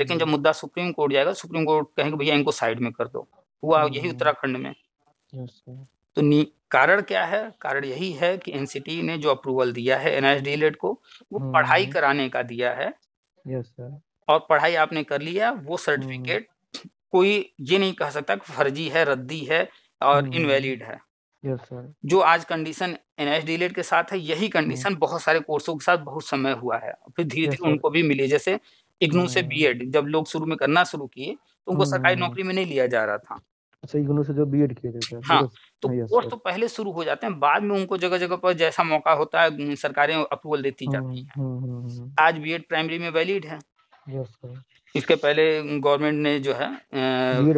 लेकिन जब मुद्दा सुप्रीम कोर्ट जाएगा सुप्रीम कोर्ट कहेंगे भैया इनको साइड में कर दो हुआ यही उत्तराखंड में तो कारण क्या है कारण यही है कि एनसीटी ने जो अप्रूवल दिया है एनएसडीएलएड e को वो पढ़ाई कराने का दिया है यस सर और पढ़ाई आपने कर लिया वो सर्टिफिकेट हम्म। कोई ये नहीं कह सकता कि फर्जी है रद्दी है और इनवैलिड हम्म। है जो आज कंडीशन एन डिलेट के साथ है यही कंडीशन हम्म। बहुत सारे कोर्सों के साथ बहुत समय हुआ है फिर धीरे धीरे उनको भी मिले जैसे इग्नू से बीएड जब लोग शुरू में करना शुरू किए तो उनको सरकारी नौकरी में नहीं लिया जा रहा था अच्छा इग्नू से जो बीएड किए थे हाँ तो कोर्स तो पहले शुरू हो जाते हैं बाद में उनको जगह जगह पर जैसा मौका होता है सरकारें अप्रूवल देती जाती है आज बीएड प्राइमरी में वैलिड है इसके पहले गवर्नमेंट ने जो है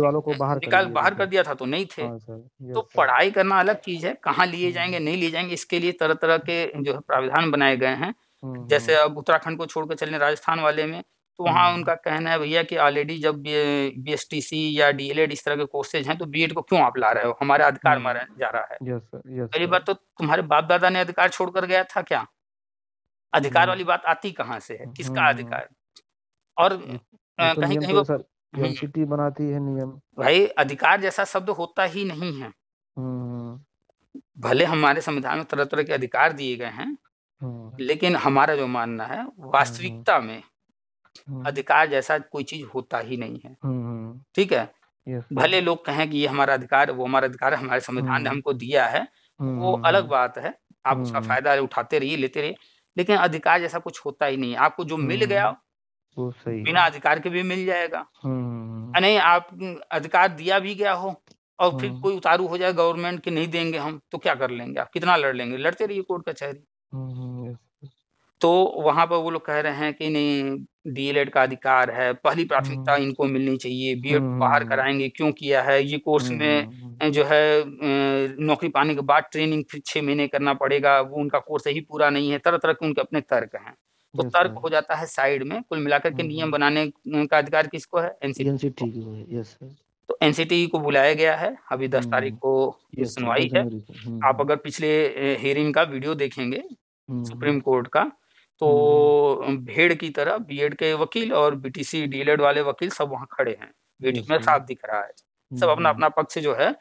वालों को बाहर निकाल बाहर कर दिया था तो नहीं थे हाँ, तो पढ़ाई करना अलग चीज है कहाँ लिए हम्म। जाएंगे नहीं लिए जाएंगे इसके लिए तरह तरह के जो है प्राविधान बनाए गए हैं हम्म, जैसे हम्म। अब उत्तराखंड को छोड़कर चलने राजस्थान वाले में तो वहाँ उनका कहना है भैया कि ऑलरेडी जब बी एस टी सी या डी एल एड इस तरह के कोर्सेज हैं तो बी को क्यों आप ला रहे हो हमारे अधिकार मारा जा रहा है पहली बात तो तुम्हारे बाप दादा ने अधिकार छोड़कर गया था क्या अधिकार वाली बात आती कहाँ से है किसका अधिकार और तो कहीं कहीं तो वो हम्म। बनाती है नियम भाई अधिकार जैसा शब्द होता ही नहीं है हम्म। भले हमारे संविधान में तरह तरह के अधिकार दिए गए हैं हम्म। लेकिन हमारा जो मानना है वास्तविकता में अधिकार जैसा कोई चीज होता ही नहीं है ठीक है भले लोग कहें कि ये हमारा अधिकार वो हमारा अधिकार हमारे संविधान ने हमको दिया है वो अलग बात है आप उसका फायदा उठाते रहिए लेते रहिए लेकिन अधिकार जैसा कुछ होता ही नहीं है आपको जो मिल गया वो सही बिना अधिकार के भी मिल जाएगा नहीं हम्म, हम्म, हम्म। आप अधिकार दिया भी गया हो और फिर कोई उतारू हो जाए गवर्नमेंट के नहीं देंगे हम तो क्या कर लेंगे आप कितना लड़ लेंगे लड़ते रहिए कोर्ट कचहरी तो वहां पर वो लोग कह रहे हैं कि नहीं डीएलएड का अधिकार है पहली प्राथमिकता इनको मिलनी चाहिए एड बाहर कराएंगे क्यों किया है ये कोर्स में जो है नौकरी पाने के बाद ट्रेनिंग फिर छह महीने करना पड़ेगा वो उनका कोर्स ही पूरा नहीं है तरह तरह के उनके अपने तर्क हैं तो तर्क हो जाता है साइड में कुल मिलाकर के mm-hmm. नियम बनाने का अधिकार किसको है एनसीटी को यस तो एनसीटी को बुलाया गया है अभी दस mm-hmm. तारीख को सुनवाई है mm-hmm. आप अगर पिछले हेयरिंग का वीडियो देखेंगे सुप्रीम कोर्ट का तो भेड़ की तरह बीएड के वकील और बीटीसी डीएलएड वाले वकील सब वहाँ खड़े हैं वीडियो में साफ दिख रहा है सब अपना अपना पक्ष जो है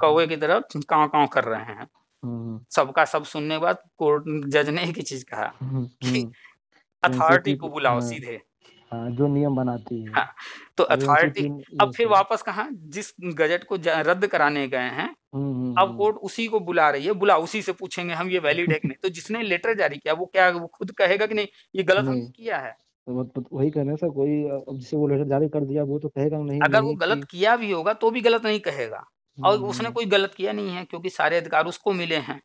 कौए की तरह कांव कांव कर रहे हैं हम्म। सबका सब सुनने के बाद कोर्ट जज ने एक ही चीज कहा हम्म, कि अथॉरिटी हम्म। को बुलाओ हाँ। सीधे हाँ, जो नियम बनाती है हाँ, तो अथॉरिटी अब फिर वापस कहा जिस गजट को रद्द कराने गए हैं अब कोर्ट उसी को बुला रही है बुला उसी से पूछेंगे हम ये वैलिड है कि नहीं तो जिसने लेटर जारी किया वो क्या वो खुद कहेगा कि नहीं ये गलत हमने किया है तो वही कहना सर कोई जिसे वो लेटर जारी कर दिया वो तो कहेगा नहीं अगर वो गलत किया भी होगा तो भी गलत नहीं कहेगा और हम्म। उसने कोई गलत किया नहीं है क्योंकि सारे अधिकार उसको मिले हैं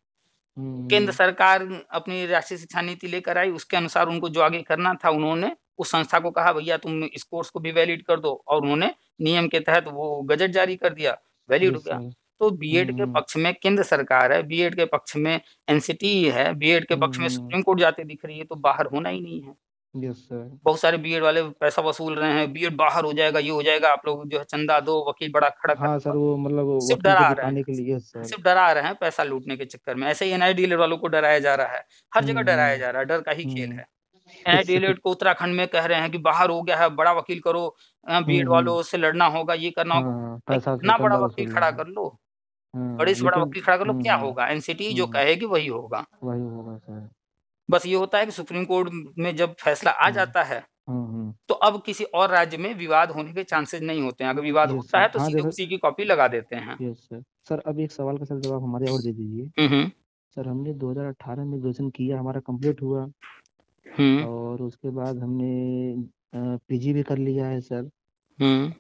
हम्म। केंद्र सरकार अपनी राष्ट्रीय शिक्षा नीति लेकर आई उसके अनुसार उनको जो आगे करना था उन्होंने उस संस्था को कहा भैया तुम इस कोर्स को भी वैलिड कर दो और उन्होंने नियम के तहत वो गजट जारी कर दिया वैलिड हो गया तो बीएड के हम्म। पक्ष में केंद्र सरकार है बीएड के पक्ष में एनसीटी e है बीएड के पक्ष में सुप्रीम कोर्ट जाते दिख रही है तो बाहर होना ही नहीं है बहुत सारे बीएड वाले पैसा वसूल रहे हैं बीएड बाहर हो जाएगा ये हो जाएगा आप लोग जो है चंदा दो वकील बड़ा खड़ा हाँ सर वो मतलब सिर्फ डरा रहे हैं के लिए सर सिर्फ डरा रहे हैं पैसा लूटने के चक्कर में ऐसे ही एनआई डीलर वालों को डराया जा रहा है हर जगह हम्म, डराया जा रहा है डर का ही हम्म। खेल है एनआई डीलर को उत्तराखंड में कह रहे हैं कि बाहर हो गया है बड़ा वकील करो बीएड हम्म। वालों से लड़ना होगा ये करना होगा हाँ, इतना बड़ा वकील खड़ा कर लो हाँ, बड़े से बड़ा तो वकील खड़ा कर लो क्या होगा एनसीटी जो कहेगी वही होगा वही होगा सर बस ये होता है कि सुप्रीम कोर्ट में जब फैसला आ हम्म। जाता है हम्म, हम्म। तो अब किसी और राज्य में विवाद होने के चांसेस नहीं होते हैं अगर विवाद होता है तो हाँ, सीधे उसी की कॉपी लगा देते हैं सर अब एक सवाल का सर जवाब हमारे और दे दीजिए सर हमने 2018 में ग्रेजुएशन किया हमारा कंप्लीट हुआ और उसके बाद हमने पीजी भी कर लिया है सर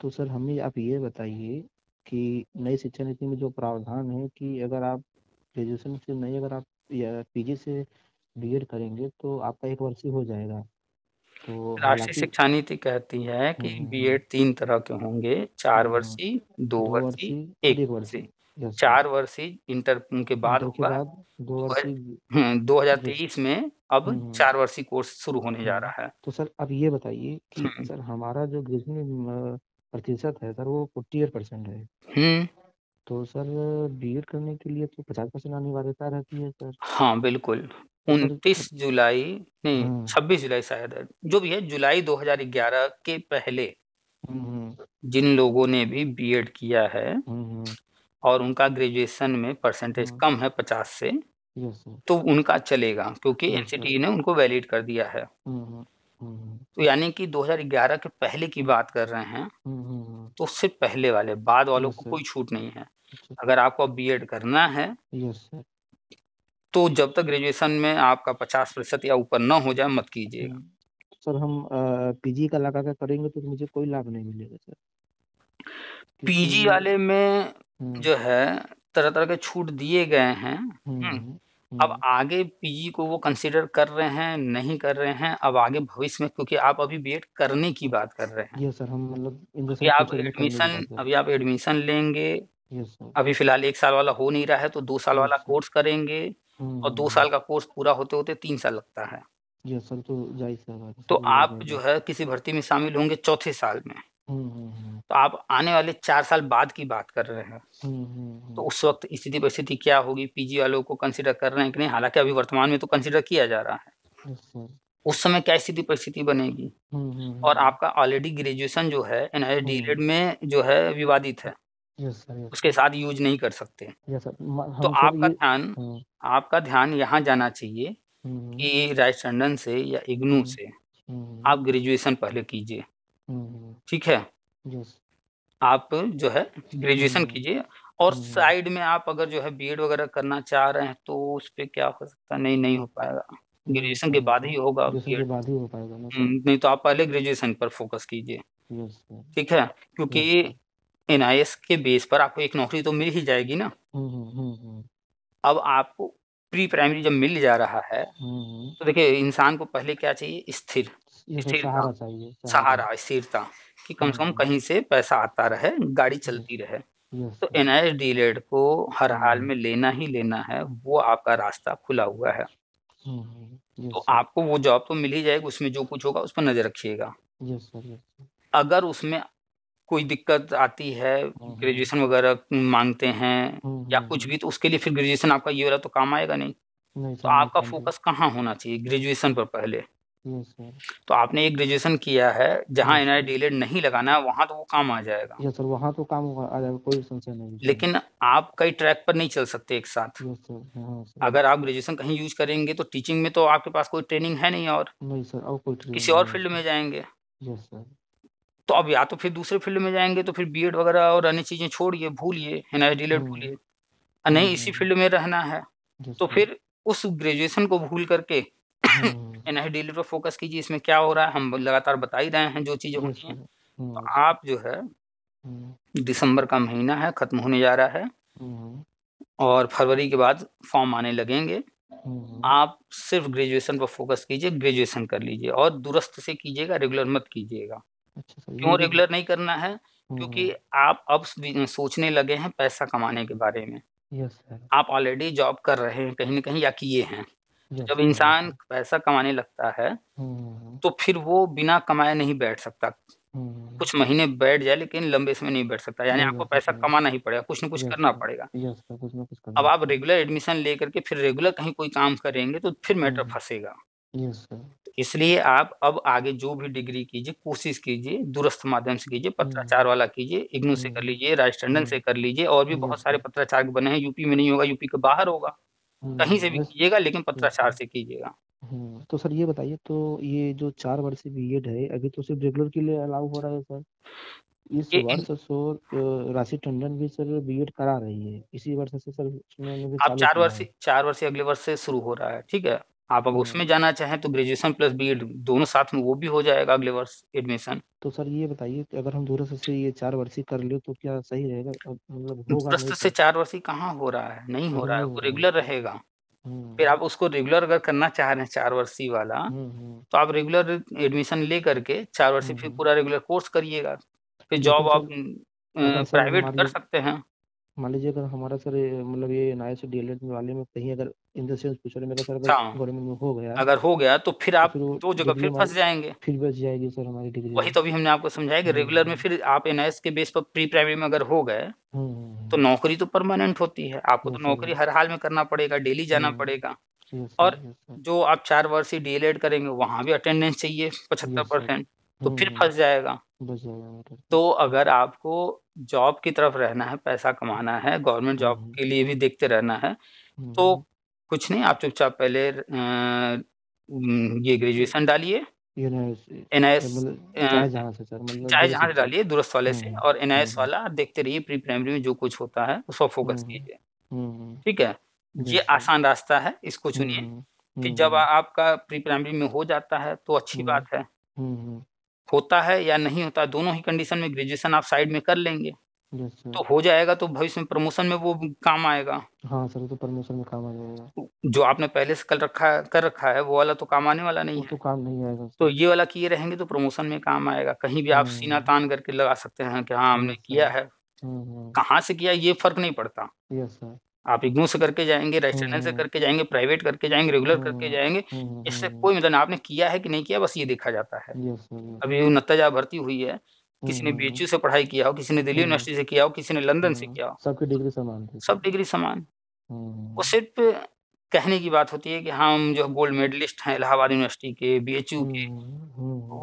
तो सर हमें आप ये बताइए कि नई शिक्षा नीति में जो प्रावधान है कि अगर आप ग्रेजुएशन से नहीं अगर आप पीजी से बीएड करेंगे तो आपका एक वर्षीय हो जाएगा तो राष्ट्रीय शिक्षा नीति कहती है कि बी हम्म, बीएड हम्म, हम्म। तीन तरह के होंगे चार हाँ, वर्षीय दो वर्षीय एक वर्षीय चार वर्षीय इंटर के बाद होगा दो हजार तेईस में अब चार वर्षीय कोर्स शुरू होने जा रहा है तो सर अब ये बताइए कि सर हमारा जो ग्रेजुएट प्रतिशत है सर वो फोर्टी एट परसेंट है तो सर बीएड करने के लिए तो 50% अनिवार्यता रहती है सर हाँ बिल्कुल तो उनतीस जुलाई नहीं हम्म। छब्बीस जुलाई शायद जो भी है जुलाई 2011 के पहले हम्म, हम्म। जिन लोगों ने भी बीएड किया है और उनका ग्रेजुएशन में परसेंटेज कम है पचास से तो उनका चलेगा क्योंकि एनसीटी ने उनको वैलिड कर दिया है हम्म। तो यानी कि 2011 के पहले की बात कर रहे हैं हम्म, हम्म। तो उससे पहले वाले बाद वालों को कोई छूट नहीं है अच्छा। अगर आपको बीएड करना है तो जब तक ग्रेजुएशन में आपका पचास प्रतिशत या ऊपर ना हो जाए मत कीजिएगा सर हम पीजी का लगा कर करेंगे तो मुझे कोई लाभ नहीं मिलेगा सर पीजी वाले में जो है तरह तरह के छूट दिए गए हैं अब हम्म। आगे पीजी को वो कंसीडर कर रहे हैं, नहीं कर रहे हैं, अब आगे भविष्य में क्योंकि आप अभी बीएड करने की बात कर रहे हैं। यस सर, हम मतलब अभी आप एडमिशन अभी आप एडमिशन लेंगे, अभी फिलहाल एक साल वाला हो नहीं रहा है, तो दो साल वाला कोर्स करेंगे और दो हम्म। साल का कोर्स पूरा होते-होते तीन साल लगता है। यस सर, तो जाहिर तो आप जो है किसी भर्ती में शामिल होंगे चौथे साल में। हम्म, हम्म, हम्म। तो आप आने वाले चार साल बाद की बात कर रहे हैं तो उस वक्त स्थिति परिस्थिति क्या होगी पीजी वालों को कंसिडर कर रहे हैं कि नहीं हालांकि अभी वर्तमान में तो कंसिडर किया जा रहा है उस समय क्या स्थिति परिस्थिति बनेगी और आपका ऑलरेडी ग्रेजुएशन जो है एनआईटी डी में जो है विवादित है यस सर उसके साथ यूज नहीं कर सकते यस सर तो आपका ध्यान आपका ध्यान यहाँ जाना चाहिए कि राइट टंडन से या इग्नू से आप ग्रेजुएशन पहले कीजिए हम्म। ठीक है आप जो है ग्रेजुएशन कीजिए और साइड में आप अगर जो है बीएड वगैरह करना चाह रहे हैं तो उस पर क्या हो सकता है नहीं नहीं हो पाएगा ग्रेजुएशन के बाद ही होगा के बाद ही हो पाएगा हम्म, नहीं तो आप पहले ग्रेजुएशन पर फोकस कीजिए ठीक है क्योंकि एन के बेस पर आपको एक नौकरी तो मिल ही जाएगी ना हम्म, अब आपको प्री प्राइमरी जब मिल जा रहा है तो देखिए इंसान को पहले क्या चाहिए स्थिर सहारा चाहिए सहारा स्थिरता कि कम से कम हम्म, हम्म। कहीं से पैसा आता रहे गाड़ी चलती रहे तो एन आई डीलेड को हर हम्म, हाल में लेना ही लेना है वो आपका रास्ता खुला हुआ है तो आपको वो जॉब तो मिल ही जाएगी उसमें जो कुछ होगा उस पर नजर रखिएगा अगर उसमें कोई दिक्कत आती है ग्रेजुएशन वगैरह मांगते हैं या कुछ भी तो उसके लिए फिर ग्रेजुएशन आपका ये वाला तो काम आएगा नहीं, नहीं तो आपका फोकस कहाँ होना चाहिए ग्रेजुएशन पर पहले तो आपने एक ग्रेजुएशन किया है जहाँ एन आई नहीं लगाना है वहाँ तो वो काम आ जाएगा यस सर वहाँ तो काम आ जाएगा कोई संशय नहीं लेकिन आप कई ट्रैक पर नहीं चल सकते एक साथ यस सर हाँ अगर आप ग्रेजुएशन कहीं यूज करेंगे तो टीचिंग में तो आपके पास कोई ट्रेनिंग है नहीं और नहीं सर और कोई ट्रेनिंग किसी और फील्ड में जाएंगे यस सर तो अब या तो फिर दूसरे फील्ड में जाएंगे तो फिर बी वगैरह और अन्य चीजें छोड़िए भूलिए एन आई डी भूलिए नहीं इसी फील्ड hmm. में रहना है तो फिर उस ग्रेजुएशन को भूल करके एनआई डेली पर फोकस कीजिए इसमें क्या हो रहा है हम लगातार बता ही रहे हैं जो चीजें होती हैं हम्म, तो आप जो है हम्म। दिसंबर का महीना है खत्म होने जा रहा है हम्म। और फरवरी के बाद फॉर्म आने लगेंगे आप सिर्फ ग्रेजुएशन पर फोकस कीजिए ग्रेजुएशन कर लीजिए और दुरुस्त से कीजिएगा रेगुलर मत कीजिएगा अच्छा, क्यों रेगुलर नहीं करना है क्योंकि आप अब सोचने लगे हैं पैसा कमाने के बारे में यस आप ऑलरेडी जॉब कर रहे हैं कहीं ना कहीं या किए हैं जब इंसान पैसा कमाने लगता है हम्म। तो फिर वो बिना कमाए नहीं बैठ सकता हम्म। कुछ महीने बैठ जाए लेकिन लंबे समय नहीं बैठ सकता यानी आपको पैसा कमाना ही पड़ेगा कुछ न कुछ करना पड़ेगा कुछ न कुछ अब आप रेगुलर एडमिशन लेकर के फिर रेगुलर कहीं कोई काम करेंगे तो फिर मैटर हम्म। फंसेगा इसलिए आप अब आगे जो भी डिग्री कीजिए कोशिश कीजिए दूरस्थ माध्यम से कीजिए पत्राचार वाला कीजिए इग्नू से कर लीजिए राजस्टंडन से कर लीजिए और भी बहुत सारे पत्राचार बने हैं यूपी में नहीं होगा यूपी के बाहर होगा कहीं से भी हम्म, कीजिएगा लेकिन हम्म, पत्राचार हम्म। से कीजिएगा तो सर ये बताइए तो ये जो चार वर्षीय एड है अभी तो सिर्फ रेगुलर के लिए अलाउ हो रहा है सर इस वर्ष सो राशि टंडन भी सर बी एड करा रही है इसी वर्ष से सर आप चार वर्ष चार वर्ष अगले वर्ष से शुरू हो रहा है ठीक है आप अगर उसमें हम्म। जाना चाहें तो ग्रेजुएशन प्लस बी दोनों साथ में वो भी हो जाएगा अगले वर्ष एडमिशन तो सर ये बताइए कि अगर हम दूर से ये चार वर्षीय कर ले तो क्या सही रहेगा मतलब दूरस्थ तो से चार वर्षीय कहाँ हो रहा है नहीं हो रहा है वो हम्म। रेगुलर रहेगा हम्म। फिर आप उसको रेगुलर अगर करना चाह रहे हैं चार वर्षीय वाला तो आप रेगुलर एडमिशन ले करके चार वर्षीय फिर पूरा रेगुलर कोर्स करिएगा फिर जॉब आप प्राइवेट कर सकते हैं मान लीजिए अगर हमारा सर मतलब ये एनआईएस डीएलएड वाले में कहीं अगर इन द सेंस फ्यूचर में सर अगर हाँ। गवर्नमेंट में हो गया अगर हो गया तो फिर तो आप तो दो जगह फिर फंस जाएंगे फिर बच जाएगी सर हमारी डिग्री वही तो अभी हमने आपको समझाया कि हम्म, रेगुलर में हम्म। फिर आप एनआईएस के बेस पर प्री प्राइमरी में अगर हो गए हम्म, तो नौकरी तो परमानेंट होती है आपको तो, तो नौकरी हर हाल में करना पड़ेगा डेली जाना पड़ेगा और जो आप चार वर्ष ही डीएलएड करेंगे वहां भी अटेंडेंस चाहिए पचहत्तर परसेंट तो फिर हम्म। फंस जाएगा तो अगर आपको जॉब की तरफ रहना है पैसा कमाना है गवर्नमेंट जॉब हम्म। के लिए भी देखते रहना है तो हम्म। कुछ नहीं आप चुपचाप पहले ये ग्रेजुएशन डालिए एनआईएस मतलब चाहे जहाँ से मतलब डालिए दुरुस्त वाले से और एनआईएस वाला देखते रहिए प्री प्राइमरी में जो कुछ होता है उस पर फोकस कीजिए ठीक है ये आसान रास्ता है इसको चुनिए फिर जब आपका प्री प्राइमरी में हो जाता है तो अच्छी बात है होता है या नहीं होता दोनों ही कंडीशन में ग्रेजुएशन आप साइड में कर लेंगे तो हो जाएगा तो भविष्य में प्रमोशन में वो काम आएगा हाँ सर तो प्रमोशन में काम आ जाएगा जो आपने पहले से कल रखा कर रखा है वो वाला तो काम आने वाला नहीं है तो काम नहीं आएगा तो ये वाला किए रहेंगे तो प्रमोशन में काम आएगा कहीं भी आप हम्म। सीना तान करके लगा सकते हैं कि हाँ हमने किया है हम्म, हम्म। कहाँ से किया ये फर्क नहीं पड़ता आप इग्नू से करके जाएंगे रेस्टोरेंट से हम्म। करके जाएंगे प्राइवेट करके जाएंगे रेगुलर हम्म। करके जाएंगे हम्म, इससे कोई मतलब आपने किया है कि नहीं किया बस ये देखा जाता है अभी नतजा भर्ती हुई है किसी ने बी से पढ़ाई किया हो किसी ने दिल्ली यूनिवर्सिटी से किया हो किसी ने लंदन से किया हो सबकी डिग्री समान सब डिग्री समान वो सिर्फ कहने की बात होती है कि हम जो गोल्ड मेडलिस्ट हैं इलाहाबाद यूनिवर्सिटी के यू के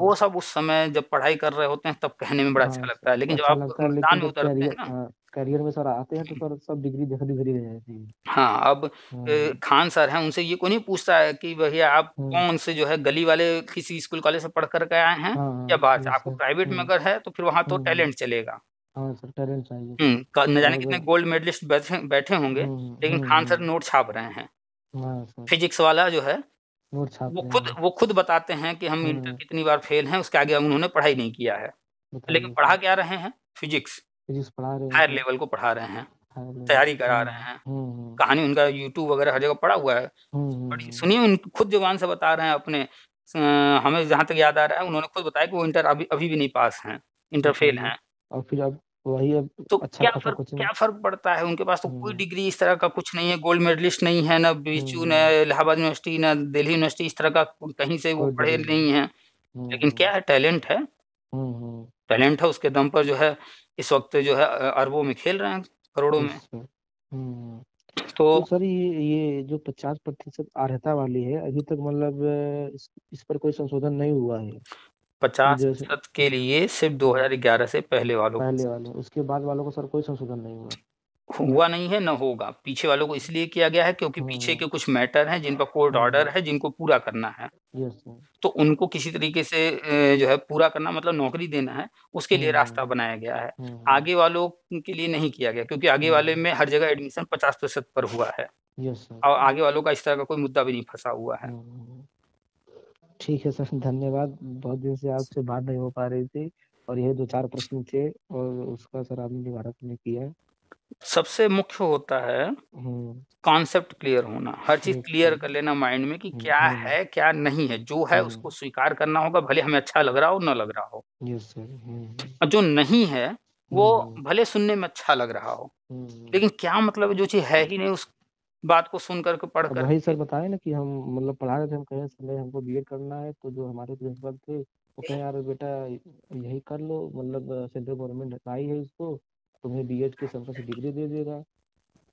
वो सब उस समय जब पढ़ाई कर रहे होते हैं तब कहने में बड़ा अच्छा हाँ, लगता है लेकिन अच्छा जब आप मैदान में उतरते हैं ना हाँ। करियर में सर आते हैं तो सर सब डिग्री धीरे धीरे रह जाती है हाँ अब हम्म। खान सर हैं उनसे ये कोई नहीं पूछता है कि भैया आप हम्म। कौन से जो है गली वाले किसी स्कूल कॉलेज से पढ़ करके आए हैं हाँ, या बाहर से आपको प्राइवेट में हम्म। अगर है तो फिर वहाँ तो टैलेंट चलेगा हाँ न जाने कितने गोल्ड मेडलिस्ट बैठे बैठे होंगे लेकिन खान सर नोट छाप रहे हैं हाँ फिजिक्स वाला जो है वो खुद वो खुद बताते हैं कि हम इंटर कितनी बार फेल हैं उसके आगे उन्होंने पढ़ाई नहीं किया है लेकिन पढ़ा क्या रहे हैं फिजिक्स फिजिक्स पढ़ा रहे हायर लेवल को पढ़ा रहे हैं तैयारी करा हम्म, रहे हैं हम्म, हम्म। कहानी उनका यूट्यूब वगैरह हर जगह पड़ा हुआ है बड़ी सुनिए उन खुद जुबान से बता रहे हैं अपने हमें जहाँ तक याद आ रहा है उन्होंने खुद बताया कि वो इंटर अभी अभी भी नहीं पास हैं इंटर फेल अच्छा, हैं और फिर अब वही अब तो अच्छा क्या फर्क क्या फर्क पड़ता है उनके पास तो कोई डिग्री इस तरह का कुछ नहीं है गोल्ड मेडलिस्ट नहीं है ना बीचू न इलाहाबाद यूनिवर्सिटी ना दिल्ली यूनिवर्सिटी इस तरह का कहीं से वो पढ़े नहीं है लेकिन क्या है टैलेंट है टैलेंट है उसके दम पर जो है इस वक्त जो है अरबों में खेल रहे हैं करोड़ों में अच्छा। हम्म। तो, तो सर ये ये जो पचास प्रतिशत अर्ता वाली है अभी तक मतलब इस, इस पर कोई संशोधन नहीं हुआ है पचास प्रतिशत के लिए सिर्फ 2011 से पहले वालों पहले वाले उसके बाद वालों को सर कोई संशोधन नहीं हुआ हुआ नहीं है न होगा पीछे वालों को इसलिए किया गया है क्योंकि हाँ। पीछे के कुछ मैटर हैं जिन पर कोर्ट हाँ। ऑर्डर है जिनको पूरा करना है तो उनको किसी तरीके से जो है पूरा करना मतलब नौकरी देना है उसके लिए हाँ। रास्ता बनाया गया है आगे वालों के लिए नहीं किया गया क्योंकि आगे वाले में हर जगह एडमिशन पचास प्रतिशत पर हुआ है और आगे वालों का इस तरह का कोई मुद्दा भी नहीं फंसा हुआ है ठीक है सर धन्यवाद बहुत दिन से आपसे बात नहीं हो पा रही थी और यह दो चार प्रश्न थे और उसका सर आपने निवारक ने किया सबसे मुख्य होता है कॉन्सेप्ट हम्म। क्लियर होना हर चीज क्लियर कर लेना माइंड में कि क्या हम्म। है क्या नहीं है जो है हम्म। उसको स्वीकार करना होगा भले हमें अच्छा लग रहा हो ना लग रहा हो और जो नहीं है वो भले सुनने में अच्छा लग रहा हो लेकिन क्या मतलब जो चीज है ही नहीं उस बात को सुन करके पढ़ कर वही सर बताए ना कि हम मतलब पढ़ा रहे थे हम कहे सर हमको बी करना है तो जो हमारे प्रिंसिपल थे वो कहे यार बेटा यही कर लो मतलब सेंट्रल गवर्नमेंट हटाई है इसको तुम्हें बी एड की सरकार से डिग्री दे दे रहा है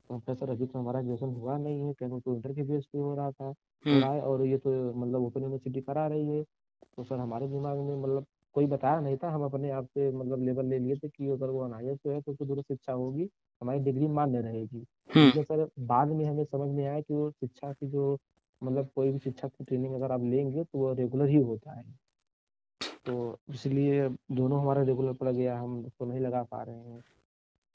प्रोफेसर अभी तो हमारा ग्रेजुएशन हुआ नहीं है क्योंकि तो इंटर के बेस पे हो रहा था हम्म। पढ़ाए और ये तो मतलब ओपन यूनिवर्सिटी करा रही है तो सर हमारे दिमाग में मतलब कोई बताया नहीं था हम अपने आप से मतलब लेवल ले लिए थे कि अगर वो अनाइएस है तो उसको दुरुस्त शिक्षा होगी हमारी डिग्री मान्य रहेगी हम्म। लेकिन सर बाद में हमें समझ में आया कि वो शिक्षा की जो मतलब कोई भी शिक्षा की ट्रेनिंग अगर आप लेंगे तो वो रेगुलर ही होता है तो इसलिए दोनों हमारा रेगुलर पड़ गया हम उसको नहीं लगा पा रहे हैं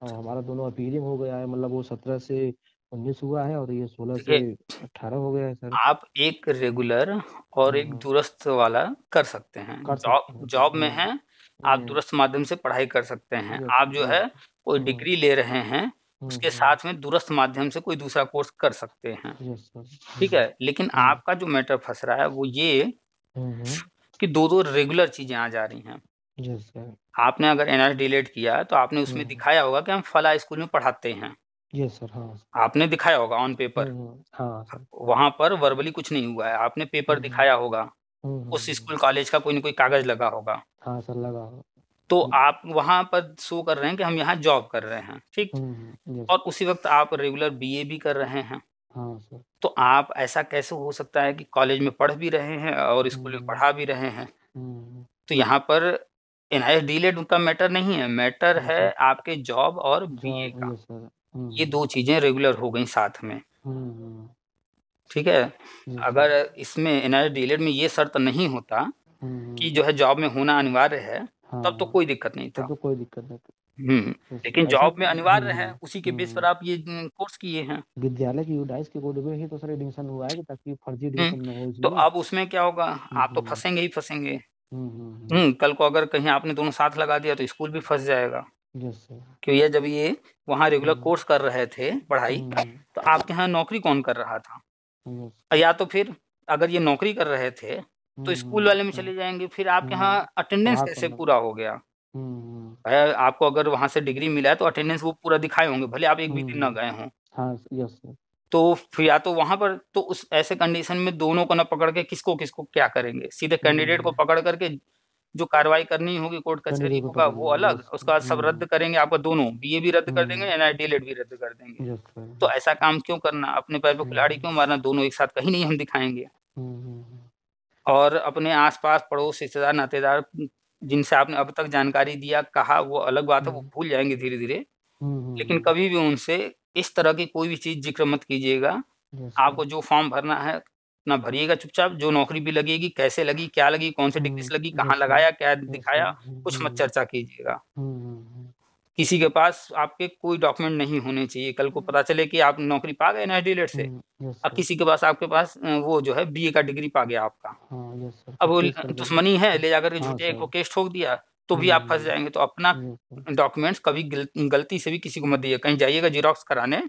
हमारा दोनों अपीलिंग हो गया है मतलब वो सत्रह से उन्नीस हुआ है और ये सोलह से अठारह हो गया है सर आप एक रेगुलर और एक हाँ। दूरस्थ वाला कर सकते हैं जॉब में है आप हाँ। दूरस्थ माध्यम से पढ़ाई कर सकते हैं आप जो हाँ। है कोई डिग्री ले रहे हैं उसके साथ में दूरस्थ माध्यम से कोई दूसरा कोर्स कर सकते हैं ठीक है लेकिन आपका जो मैटर फंस रहा है वो ये हम्म, हम्म। कि दो दो रेगुलर चीजें आ जा रही हैं सर। आपने अगर एनआर डिलीट किया तो आपने उसमें hmm. दिखाया होगा कि हम फला स्कूल में पढ़ाते हैं यस सर हाँ आपने दिखाया होगा ऑन पेपर hmm, हाँ वहाँ पर वर्बली कुछ नहीं हुआ है आपने पेपर hmm. दिखाया होगा उस स्कूल कॉलेज का कोई ना कोई कागज लगा होगा हाँ सर लगा होगा तो आप वहाँ पर शो कर रहे हैं कि हम यहाँ जॉब कर रहे हैं ठीक और उसी वक्त आप रेगुलर बीए भी कर रहे हैं हाँ सर तो आप ऐसा कैसे हो सकता है कि कॉलेज में पढ़ भी रहे हैं और स्कूल में पढ़ा भी रहे हैं तो यहाँ पर एनआईएस डीलेड उनका मैटर नहीं है मैटर हाँ, है हाँ। आपके जॉब और बीए का हाँ। ये दो चीजें रेगुलर हो गई साथ में ठीक है अगर इसमें एनआईए डीलेड में ये शर्त नहीं होता कि जो है जॉब में होना अनिवार्य है तो तब तो कोई दिक्कत नहीं था तो कोई दिक्कत नहीं हम्म लेकिन जॉब में अनिवार्य है उसी के बेस पर आप ये कोर्स किए हैं विद्यालय की यूडाइस के कोड में ही तो सर एडमिशन हुआ है ताकि फर्जी एडमिशन हम्म। न हो तो अब उसमें क्या होगा आप तो फंसेंगे ही फंसेंगे हम्म, हम्म, हम्म।, हम्म कल को अगर कहीं आपने दोनों साथ लगा दिया तो स्कूल भी फंस जाएगा क्यों ये जब ये वहाँ रेगुलर कोर्स कर रहे थे पढ़ाई तो आपके यहाँ नौकरी कौन कर रहा था या तो फिर अगर ये नौकरी कर रहे थे तो स्कूल वाले में चले जाएंगे फिर आपके यहाँ अटेंडेंस कैसे पूरा हो गया आपको अगर वहां से डिग्री मिला है तो अटेंडेंस वो पूरा दिखाए होंगे भले आप एक भी दिन ना गए हों हाँ, तो या तो वहां पर तो उस ऐसे कंडीशन में दोनों को ना पकड़ के किसको किसको क्या करेंगे सीधे कैंडिडेट हम्म, हम्म, को हम्म। पकड़ करके जो कार्रवाई करनी होगी कोर्ट कचहरी का वो अलग उसके बाद सब रद्द करेंगे आपका दोनों बीए e भी रद्द कर देंगे एनआईडी भी रद्द कर देंगे तो ऐसा काम क्यों करना अपने पैर पर खिलाड़ी क्यों मारना दोनों एक साथ कहीं नहीं हम दिखाएंगे और अपने आसपास पड़ोस रिश्तेदार नातेदार जिनसे आपने अब तक जानकारी दिया कहा वो अलग बात है वो भूल जाएंगे धीरे धीरे हम्म, हम्म, लेकिन हम्म। कभी भी उनसे इस तरह की कोई भी चीज जिक्र मत कीजिएगा आपको जो फॉर्म भरना है उतना भरिएगा चुपचाप जो नौकरी भी लगेगी कैसे लगी क्या लगी कौन से डिग्री लगी कहाँ लगाया क्या दिखाया कुछ मत चर्चा कीजिएगा किसी के पास आपके कोई डॉक्यूमेंट नहीं होने चाहिए कल को पता चले कि आप नौकरी पा गए ना से अब किसी के पास आपके पास वो जो है बीए का डिग्री पा गया आपका हाँ, अब वो दुश्मनी है ले जाकर के हाँ, झूठे को केस ठोक दिया तो भी आप फंस हम्म। जाएंगे तो अपना हम्म, हम्म। डॉक्यूमेंट्स कभी गलती से भी किसी को मत दिए कहीं जाइएगा जीरोक्स कराने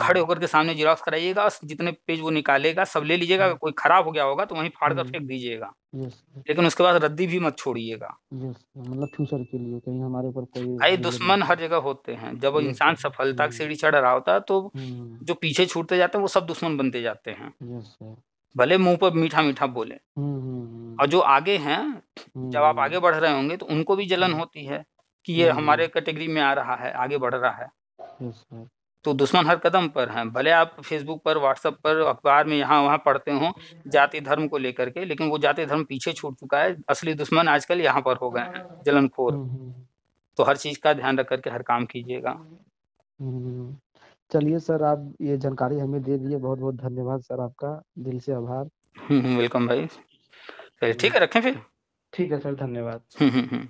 खड़े होकर के सामने जीरोक्स कराइएगा जितने पेज वो निकालेगा सब ले लीजिएगा कोई खराब हो गया होगा तो वहीं फाड़ कर फेंक दीजिएगा लेकिन उसके बाद रद्दी भी मत छोड़िएगा मतलब फ्यूचर के लिए कहीं हमारे ऊपर कोई भाई मतलब दुश्मन हर जगह होते हैं जब इंसान सफलता की सीढ़ी चढ़ रहा होता है तो जो पीछे छूटते जाते हैं वो सब दुश्मन बनते जाते हैं भले मुंह पर मीठा मीठा बोले हम्म, हम्म, हम्म। और जो आगे हैं जब आप आगे बढ़ रहे होंगे तो उनको भी जलन होती है कि ये हमारे कैटेगरी में आ रहा है आगे बढ़ रहा है तो दुश्मन हर कदम पर हैं भले आप फेसबुक पर व्हाट्सएप पर अखबार में यहाँ वहाँ पढ़ते हो जाति धर्म को लेकर के लेकिन वो जाति धर्म पीछे छूट चुका है असली दुश्मन आजकल यहाँ पर हो गए हैं जलनखोर तो हर चीज का ध्यान रख करके हर काम कीजिएगा चलिए सर आप ये जानकारी हमें दे दिए बहुत बहुत धन्यवाद सर आपका दिल से आभार हम्म, हम्म, वेलकम भाई ठीक है रखें फिर ठीक है सर धन्यवाद हम्म,